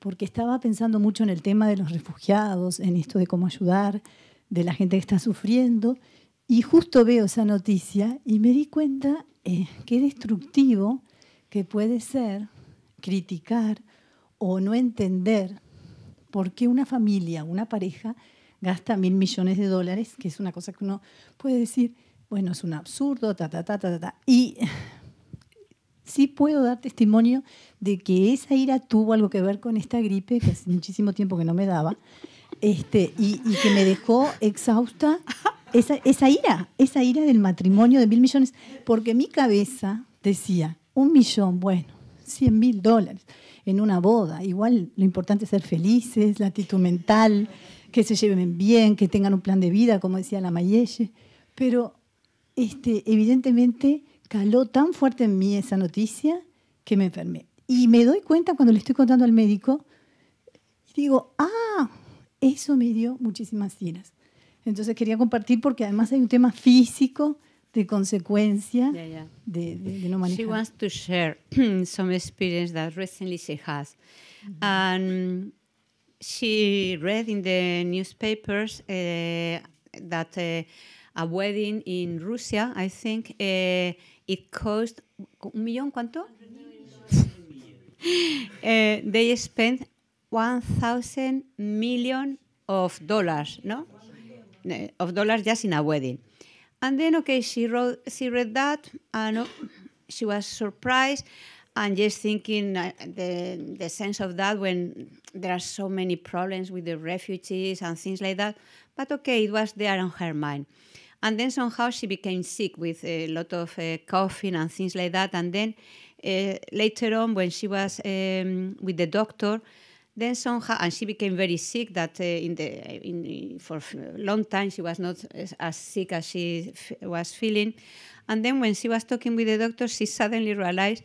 Speaker 1: porque estaba pensando mucho en el tema de los refugiados, en esto de cómo ayudar, de la gente que está sufriendo, y justo veo esa noticia y me di cuenta eh, qué destructivo que puede ser criticar o no entender por qué una familia, una pareja, gasta mil millones de dólares, que es una cosa que uno puede decir, bueno, es un absurdo, ta, ta, ta, ta, ta. Y sí puedo dar testimonio de que esa ira tuvo algo que ver con esta gripe, que hace muchísimo tiempo que no me daba, este, y, que me dejó exhausta esa, ira, esa ira del matrimonio de mil millones, porque mi cabeza decía, un millón, bueno, cien mil dólares en una boda, igual lo importante es ser felices, la actitud mental, que se lleven bien, que tengan un plan de vida, como decía la Mayelle, pero este, evidentemente caló tan fuerte en mí esa noticia que me enfermé. Y me doy cuenta cuando le estoy contando al médico, y digo, ah, eso me dio muchísimas tiras. Entonces quería compartir porque además hay un tema físico de consecuencia De, de, no manejar. She
Speaker 3: wants to share some experience that recently she has. And she the newspapers eh, that eh, a wedding in Russia, I think uh, it cost un millón cuánto? uh, they spent 1,000 million of dollars, no? Eh, of dollars just in a wedding. And then, okay, she wrote, she read that, and oh, she was surprised. And just thinking uh, the the sense of that when there are so many problems with the refugees and things like that. But okay, it was there on her mind. And then somehow she became sick with a lot of uh, coughing and things like that. And then uh, later on, when she was um, with the doctor, then somehow, and she became very sick. That uh, in the in, for a long time she was not as, as sick as she was feeling. And then when she was talking with the doctor, she suddenly realized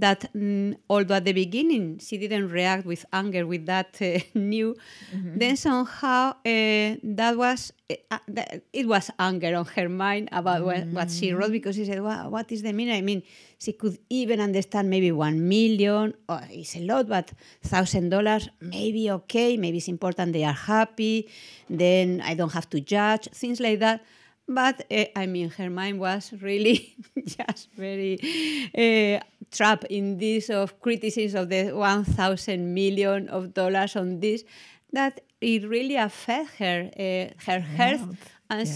Speaker 3: that mm, although at the beginning she didn't react with anger with that uh, new, mm-hmm. then somehow uh, that was uh, uh, that it was anger on her mind about mm-hmm. what, what, she wrote mm. because she said, "Wow, what is the meaning?" I mean, she could even understand maybe one million or it's a lot, but thousand dollars maybe okay, maybe it's important they are happy, then I don't have to judge things like that but uh, I mean, her mind was really just very uh, trapped in this of criticism of the 1,000 million of dollars on this, that it really affects her, uh, her health. And yeah.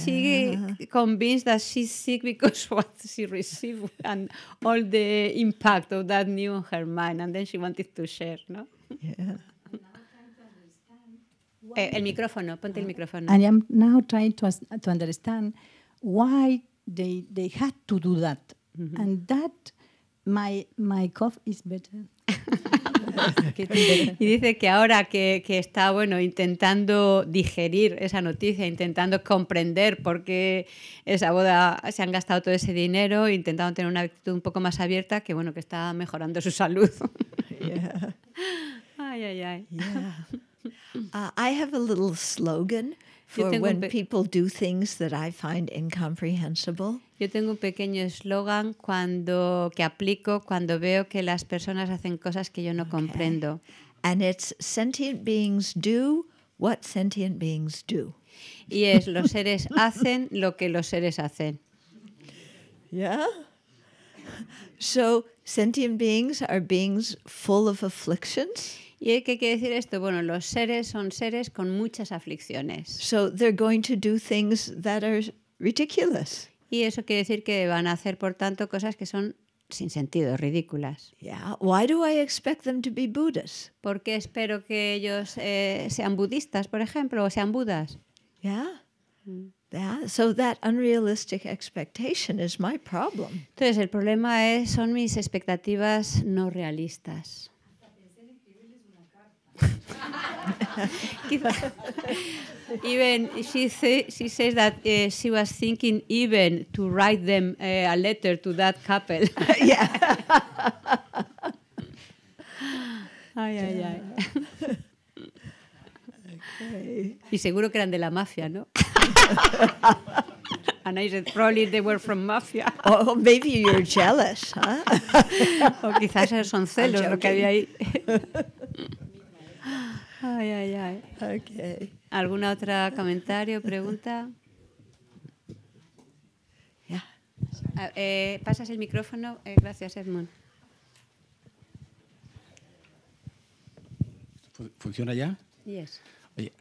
Speaker 3: she convinced that she's sick because what she received and all the impact of that new on her mind. And then she wanted to share, no? Yeah. Eh, el micrófono, ponte el micrófono. I am
Speaker 1: now trying to, to understand why they, they had to do that. Mm -hmm. And that My, my cough is better.
Speaker 3: y dice que ahora que, que, está bueno intentando digerir esa noticia, intentando comprender por qué esa boda se han gastado todo ese dinero, intentando tener una actitud un poco más abierta, que bueno, que está mejorando su salud. yeah. Ay, ay, ay. Yeah. Uh,
Speaker 2: I have a little
Speaker 3: slogan. for when people do things that I find incomprehensible. Yo tengo un pequeño eslogan cuando que aplico cuando veo que las personas hacen cosas que yo no okay. comprendo. And it's sentient beings do what sentient beings do. Y es los
Speaker 2: seres hacen
Speaker 3: lo que los seres hacen. Yeah. So sentient beings are beings full of afflictions. ¿Y qué quiere decir esto? Bueno, los seres son seres con muchas aflicciones. So they're going to do things that are ridiculous. Y eso quiere decir que van a hacer, por tanto, cosas que son sin sentido, ridículas. Yeah. Why do I expect them to be Buddhas? ¿Por qué espero que ellos eh, sean budistas, por ejemplo, o sean budas? Mm. Yeah. So that unrealistic expectation is my problem. Entonces el problema es son mis expectativas no realistas even she say, she says that uh, she was thinking even to write them eh, a letter to that couple. yeah. ay, ay, ay. Okay. Y seguro que eran de la mafia, ¿no? And I said, probably they were from mafia. Oh, oh maybe you're jealous, huh? o quizás son celos lo que había ahí. Ay, ay, ay. Okay. ¿Alguna otra comentario, pregunta? Ah, eh, pasas el micrófono. Eh, gracias, Edmund. ¿Funciona ya? Yes.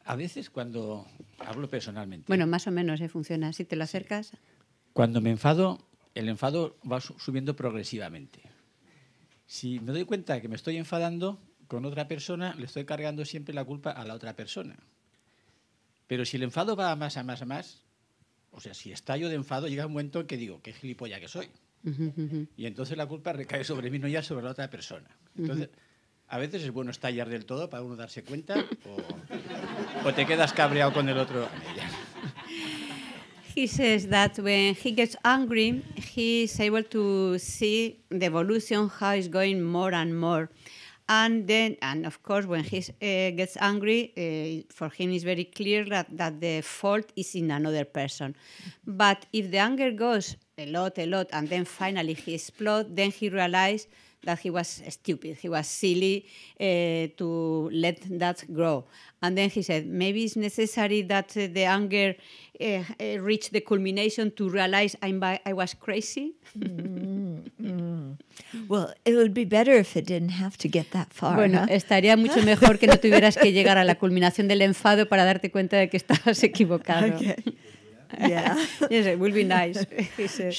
Speaker 4: a veces cuando hablo personalmente.
Speaker 3: Bueno, más o menos eh, funciona. Si te lo acercas.
Speaker 4: Cuando me enfado, el enfado va subiendo progresivamente. Si me doy cuenta que me estoy enfadando, con otra persona, le estoy cargando siempre la culpa a la otra persona. Pero si el enfado va a más, a más, a más, o sea, si estallo de enfado, llega un momento en que digo, qué gilipollas que soy. Y entonces la culpa recae sobre mí, no ya sobre la otra persona. Entonces, a veces es bueno estallar del todo para uno darse cuenta o, te quedas cabreado con el otro.
Speaker 3: He says that when he gets angry, he able to see the evolution, how it's going more and more. and then and of course when he uh, gets angry uh, for him it's very clear that, that the fault is in another person but if the anger goes a lot a lot and then finally he explodes then he realizes that he was stupid, he was silly uh, to let that grow. And then he said, maybe it's necessary that uh, the anger uh, reach the culmination to realize I'm I was crazy. Mm-hmm. Well, it would be better if it didn't have to get that far. Bueno, ¿no? estaría mucho mejor que no tuvieras que llegar a la culminación del enfado para darte cuenta de que estabas equivocado. Okay. Yeah.
Speaker 2: yes, it would be nice. He said.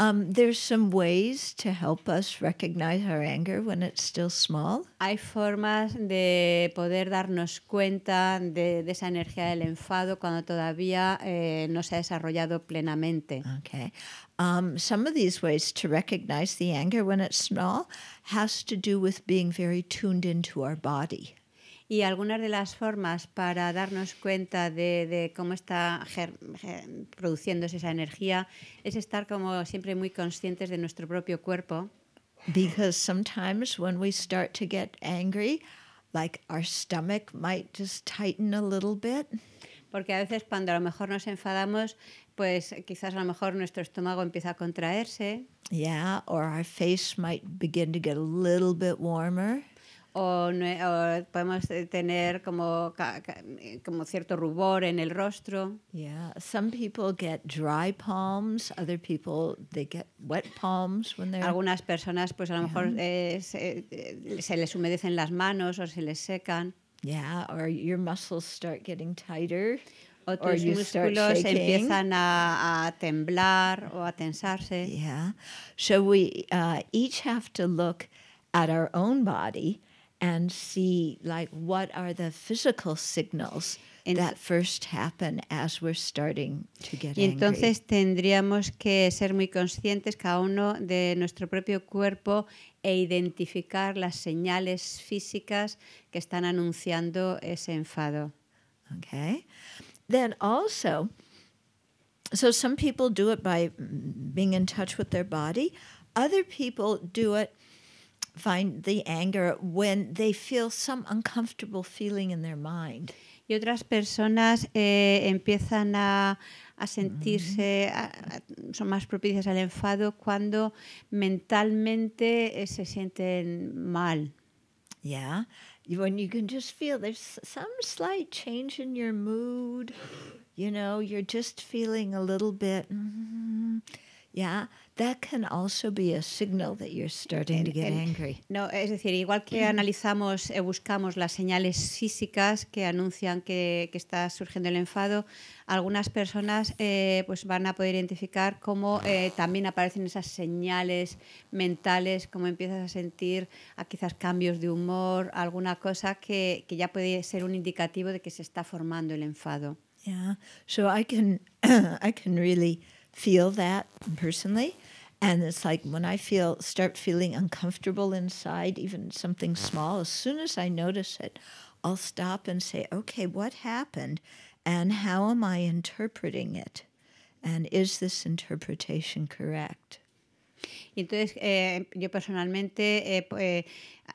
Speaker 2: Um, there's some ways to help us recognize our anger when it's still small.
Speaker 3: Hay formas de poder darnos cuenta de, de esa energía del enfado cuando todavía eh, no se ha desarrollado plenamente. Okay. Um, some of these
Speaker 2: ways to recognize the anger when it's small has to do with being very tuned into our body.
Speaker 3: Y algunas de las formas para darnos cuenta de, cómo está produciéndose esa energía es estar como siempre muy conscientes de nuestro propio cuerpo. Because sometimes when we start to get angry, like our stomach
Speaker 2: might just tighten a little bit. Porque a veces cuando
Speaker 3: a lo mejor nos enfadamos, pues quizás a lo mejor nuestro estómago empieza a contraerse.
Speaker 2: Yeah, or our face might begin to get a little bit warmer
Speaker 3: o, podemos eh, tener como, como cierto rubor en el rostro. Yeah, some people get dry palms, other people they get wet palms when they're Algunas personas pues a lo mejor eh, eh, se, les humedecen las manos o se les secan. Yeah, or your muscles start getting tighter. O tus músculos empiezan
Speaker 2: a, a, temblar o a tensarse. Yeah. So we uh, each have to look at our own body and see like what are the physical signals that first happen as we're starting to get angry. entonces
Speaker 3: tendríamos que ser muy conscientes cada uno de nuestro propio cuerpo e identificar las señales físicas que están anunciando ese enfado. Okay. Then also,
Speaker 2: so some people do it by being in touch with their body. Other people do it find the anger when they feel some uncomfortable
Speaker 3: feeling in their mind. Y otras personas eh, empiezan a, a mm-hmm. sentirse, a, a, son más propicias al enfado cuando mentalmente eh, se sienten mal. Yeah. When you can
Speaker 2: just feel there's some slight change in your mood, you know, you're just feeling a little bit, mm, yeah. that can also be a signal that you're starting to get angry.
Speaker 3: No, es decir, igual que mm. analizamos, y eh, buscamos las señales físicas que anuncian que, está surgiendo el enfado, algunas personas eh, pues van a poder identificar cómo eh, también aparecen esas señales mentales, cómo empiezas a sentir a quizás cambios de humor, alguna cosa que, que ya puede ser un indicativo de que se está formando el enfado. Yeah, so I can,
Speaker 2: I can really feel that personally. And it's like when I feel start feeling uncomfortable inside, even something small, as soon as I notice it, I'll stop and say, okay, what happened? And how am I interpreting it? And is this interpretation correct?
Speaker 3: entonces eh, yo personalmente eh, eh,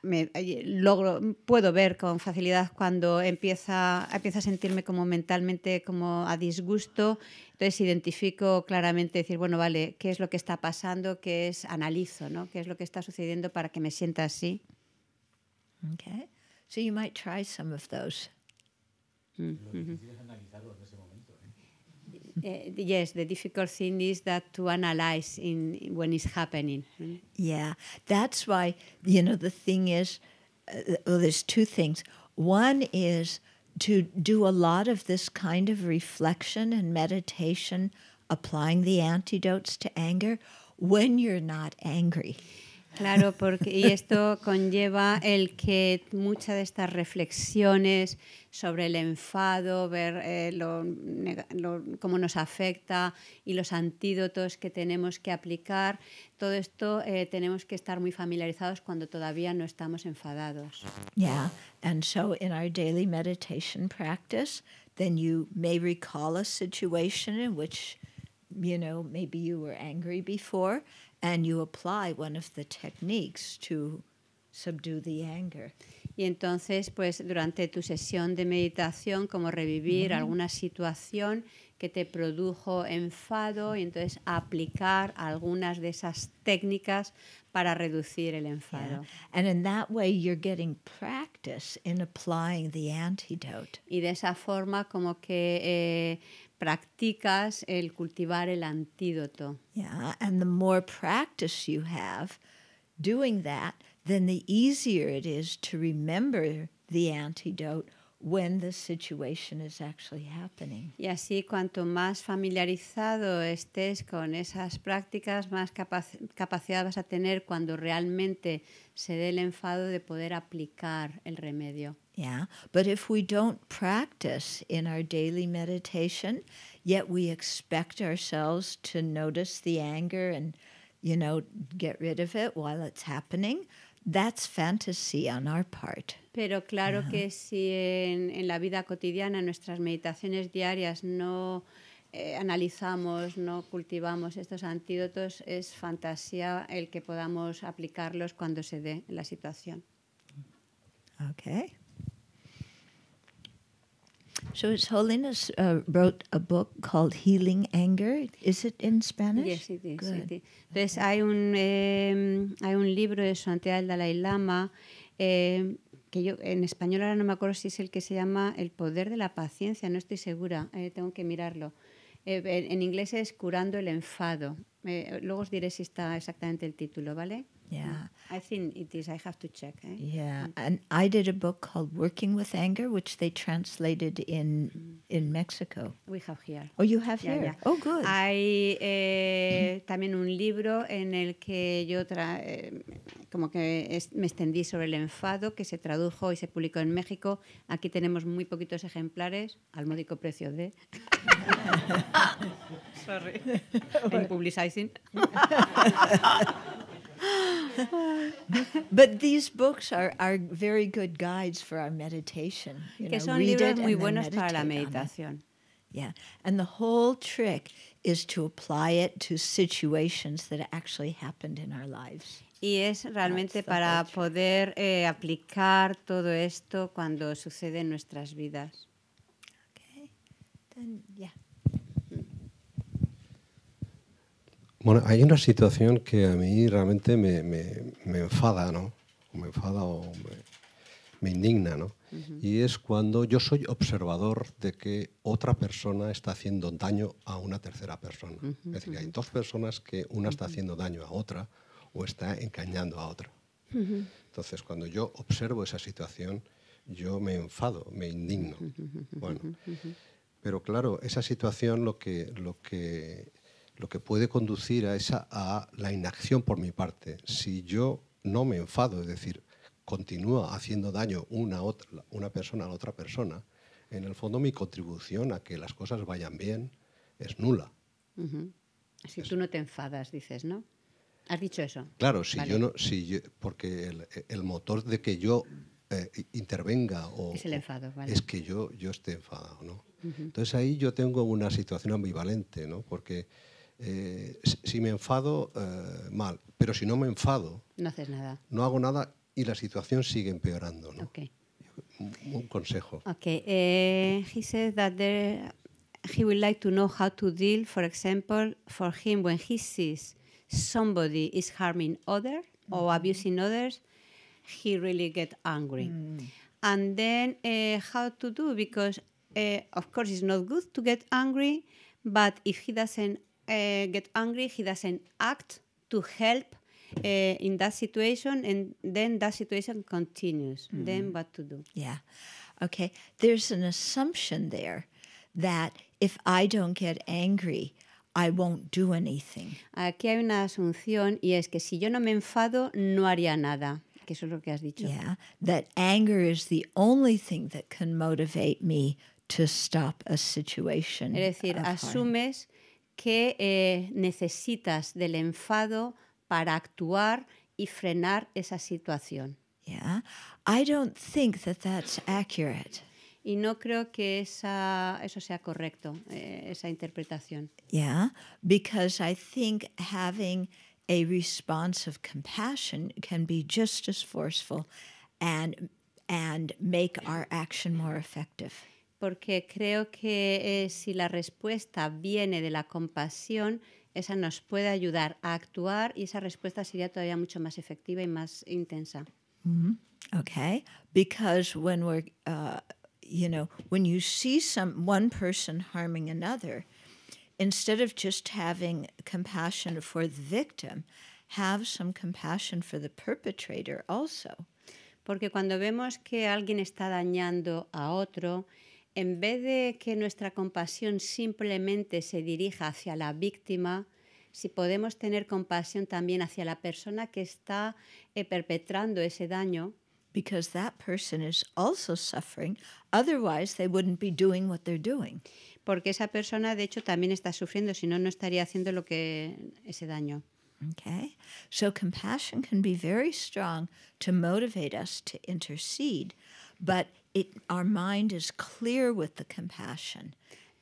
Speaker 3: me, logro, puedo ver con facilidad cuando empieza, empieza a sentirme como mentalmente como a disgusto. Entonces identifico claramente decir, bueno, vale, ¿qué es lo que está pasando? ¿Qué es? Analizo, ¿no? ¿Qué es lo que está sucediendo para que me sienta así? Okay. So you might try some of those. Mm, Eh, yes, the difficult thing is that to analyze in, in when it's happening. Mm?
Speaker 2: Yeah, that's why you know the thing is, uh, well, there's two things. One is to do a lot of this kind of reflection and meditation, applying the antidotes to anger when you're not angry.
Speaker 3: Claro, porque y esto conlleva el que muchas de estas reflexiones sobre el enfado, ver eh, cómo nos afecta y los antídotos que tenemos que aplicar, todo esto eh, tenemos que estar muy familiarizados cuando todavía no estamos enfadados.
Speaker 2: Yeah, and so in our daily meditation practice, then you may recall a situation in which you know, maybe you were angry before and you apply one of
Speaker 3: the techniques to subdue the anger. Y entonces, pues durante tu sesión de meditación, como revivir alguna situación que te produjo enfado y entonces aplicar algunas de esas técnicas para reducir el enfado. And in that way you're getting practice in applying the antidote. Y de esa forma como que eh, practicas el cultivar el antídoto. Yeah, and the more practice you have
Speaker 2: doing that, then the easier it is to remember the antidote when the situation is actually happening.
Speaker 3: Y así cuanto más familiarizado estés con esas prácticas, más capac capacidad vas a tener cuando realmente se dé el enfado de poder aplicar el remedio.
Speaker 2: Yeah, but if we don't practice in our daily meditation, yet we expect ourselves to notice the anger and, you know, get rid of it while it's happening, that's fantasy on our part.
Speaker 3: Pero claro uh -huh. que si en, en la vida cotidiana, en nuestras meditaciones diarias, no eh, analizamos, no cultivamos estos antídotos, es fantasía el que podamos aplicarlos cuando se dé la situación.
Speaker 2: Okay. So Holiness uh, a book called Healing Anger. Is it in Spanish? Yes, it is.
Speaker 3: Entonces hay un em, hay un libro de Su Santidad el Dalai Lama em, que yo en español ahora no me acuerdo si es el que se llama El poder de la paciencia. No estoy segura. Eh, tengo que mirarlo. Eh, en inglés es curando el enfado. Eh, luego os diré si está exactamente el título, ¿vale? Yeah. Mm. I think it is. I have to check. Eh?
Speaker 2: Yeah. Mm. And I did a book called Working with Anger, which they translated in mm. in Mexico. We have here. Oh, you have here.
Speaker 3: Oh, good. Hay eh, mm-hmm. también un libro en el que yo tra eh, como que es, me extendí sobre el enfado que se tradujo y se publicó en México. Aquí tenemos muy poquitos ejemplares al módico precio de.
Speaker 4: Sorry. ¿En publicizing.
Speaker 2: But these books are, are very good guides for our meditation. You que know, son libros muy buenos para la meditación. Yeah, and the whole trick is to apply it to situations that actually happened in our lives.
Speaker 3: Y es realmente That's para poder eh, aplicar todo esto cuando sucede en nuestras vidas.
Speaker 2: Okay. Then, yeah.
Speaker 5: Bueno, hay una situación que a mí realmente me, enfada, ¿no? me enfada o me, indigna, ¿no? Y es cuando yo soy observador de que otra persona está haciendo daño a una tercera persona. es decir, hay dos personas que una está haciendo daño a otra o está engañando a otra. Entonces, cuando yo observo esa situación, yo me enfado, me indigno. Bueno, pero claro, esa situación lo que, lo que lo que puede conducir a esa a la inacción por mi parte. Si yo no me enfado, es decir, continúa haciendo daño una, otra, una persona a otra persona, en el fondo mi contribución a que las cosas vayan bien es nula.
Speaker 3: si tú no te enfadas, dices, ¿no? Has dicho eso.
Speaker 5: Claro, si yo no, si porque el, motor de que yo eh, intervenga o es el enfado, que yo yo esté enfadado, ¿no? Entonces ahí yo tengo una situación ambivalente, ¿no? Porque eh, si me enfado, eh, mal. Pero si no me enfado...
Speaker 3: No haces nada.
Speaker 5: No hago nada y la situación sigue empeorando. ¿no? Okay. Un, consejo.
Speaker 3: Okay. Eh, he said that there, he would like to know how to deal, for example, for him when he sees somebody is harming other or mm-hmm. abusing others, he really get angry. Mm. And then eh, how to do because eh, of course it's not good to get angry, but if he doesn't Eh, get angry, he doesn't act to help uh, in that situation and then that situation continues mm. then what to do yeah
Speaker 2: okay there's an assumption there that if i don't get angry I won't do anything.
Speaker 3: Aquí hay una asunción y es que si yo no me enfado no haría nada, que eso es lo que has dicho. Yeah,
Speaker 2: that anger is the only thing that can motivate me to stop a situation. Es decir, asumes
Speaker 3: que eh, necesitas del enfado para actuar y frenar esa situación.
Speaker 2: Yeah. I don't think that that's accurate.
Speaker 3: Y no creo que esa, eso sea correcto, eh, esa interpretación.
Speaker 2: Yeah, because I think having a response of compassion can be just as forceful and, and make our action more effective
Speaker 3: porque creo que eh, si la respuesta viene de la compasión, esa nos puede ayudar a actuar y esa respuesta sería todavía mucho más efectiva y más intensa.
Speaker 2: Mm -hmm. Okay, because when we're, uh, you know, when you see some one person harming another, instead of just having compassion for the victim, have some compassion for the perpetrator also.
Speaker 3: Porque cuando vemos que alguien está dañando a otro, en vez de que nuestra compasión simplemente se dirija hacia la víctima, si podemos tener compasión también hacia la persona que está eh, perpetrando ese daño, because that person is also suffering, otherwise they wouldn't be doing what they're doing. Porque esa persona de hecho también está sufriendo, si no no estaría haciendo lo que ese daño. Okay. So compassion
Speaker 2: can be very strong to motivate us to intercede, but it, our mind is clear with the compassion.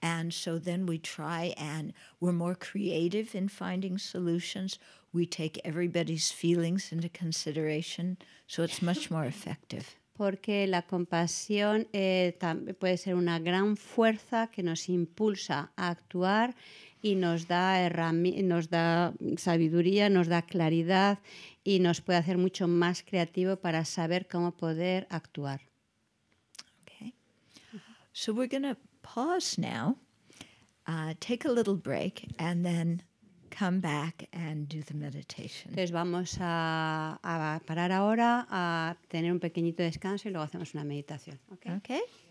Speaker 2: And so then we try and we're more creative in finding solutions. We take everybody's feelings into consideration. So it's much more effective.
Speaker 3: Porque la compasión eh, puede ser una gran fuerza que nos impulsa a actuar y nos da, nos da sabiduría, nos da claridad y nos puede hacer mucho más creativo para saber cómo poder actuar. So we're going to pause now, uh, take a little
Speaker 2: break, and then come back and do the meditation. Entonces
Speaker 3: vamos a, a parar ahora, a tener un pequeñito descanso y luego hacemos una meditación. Okay. okay.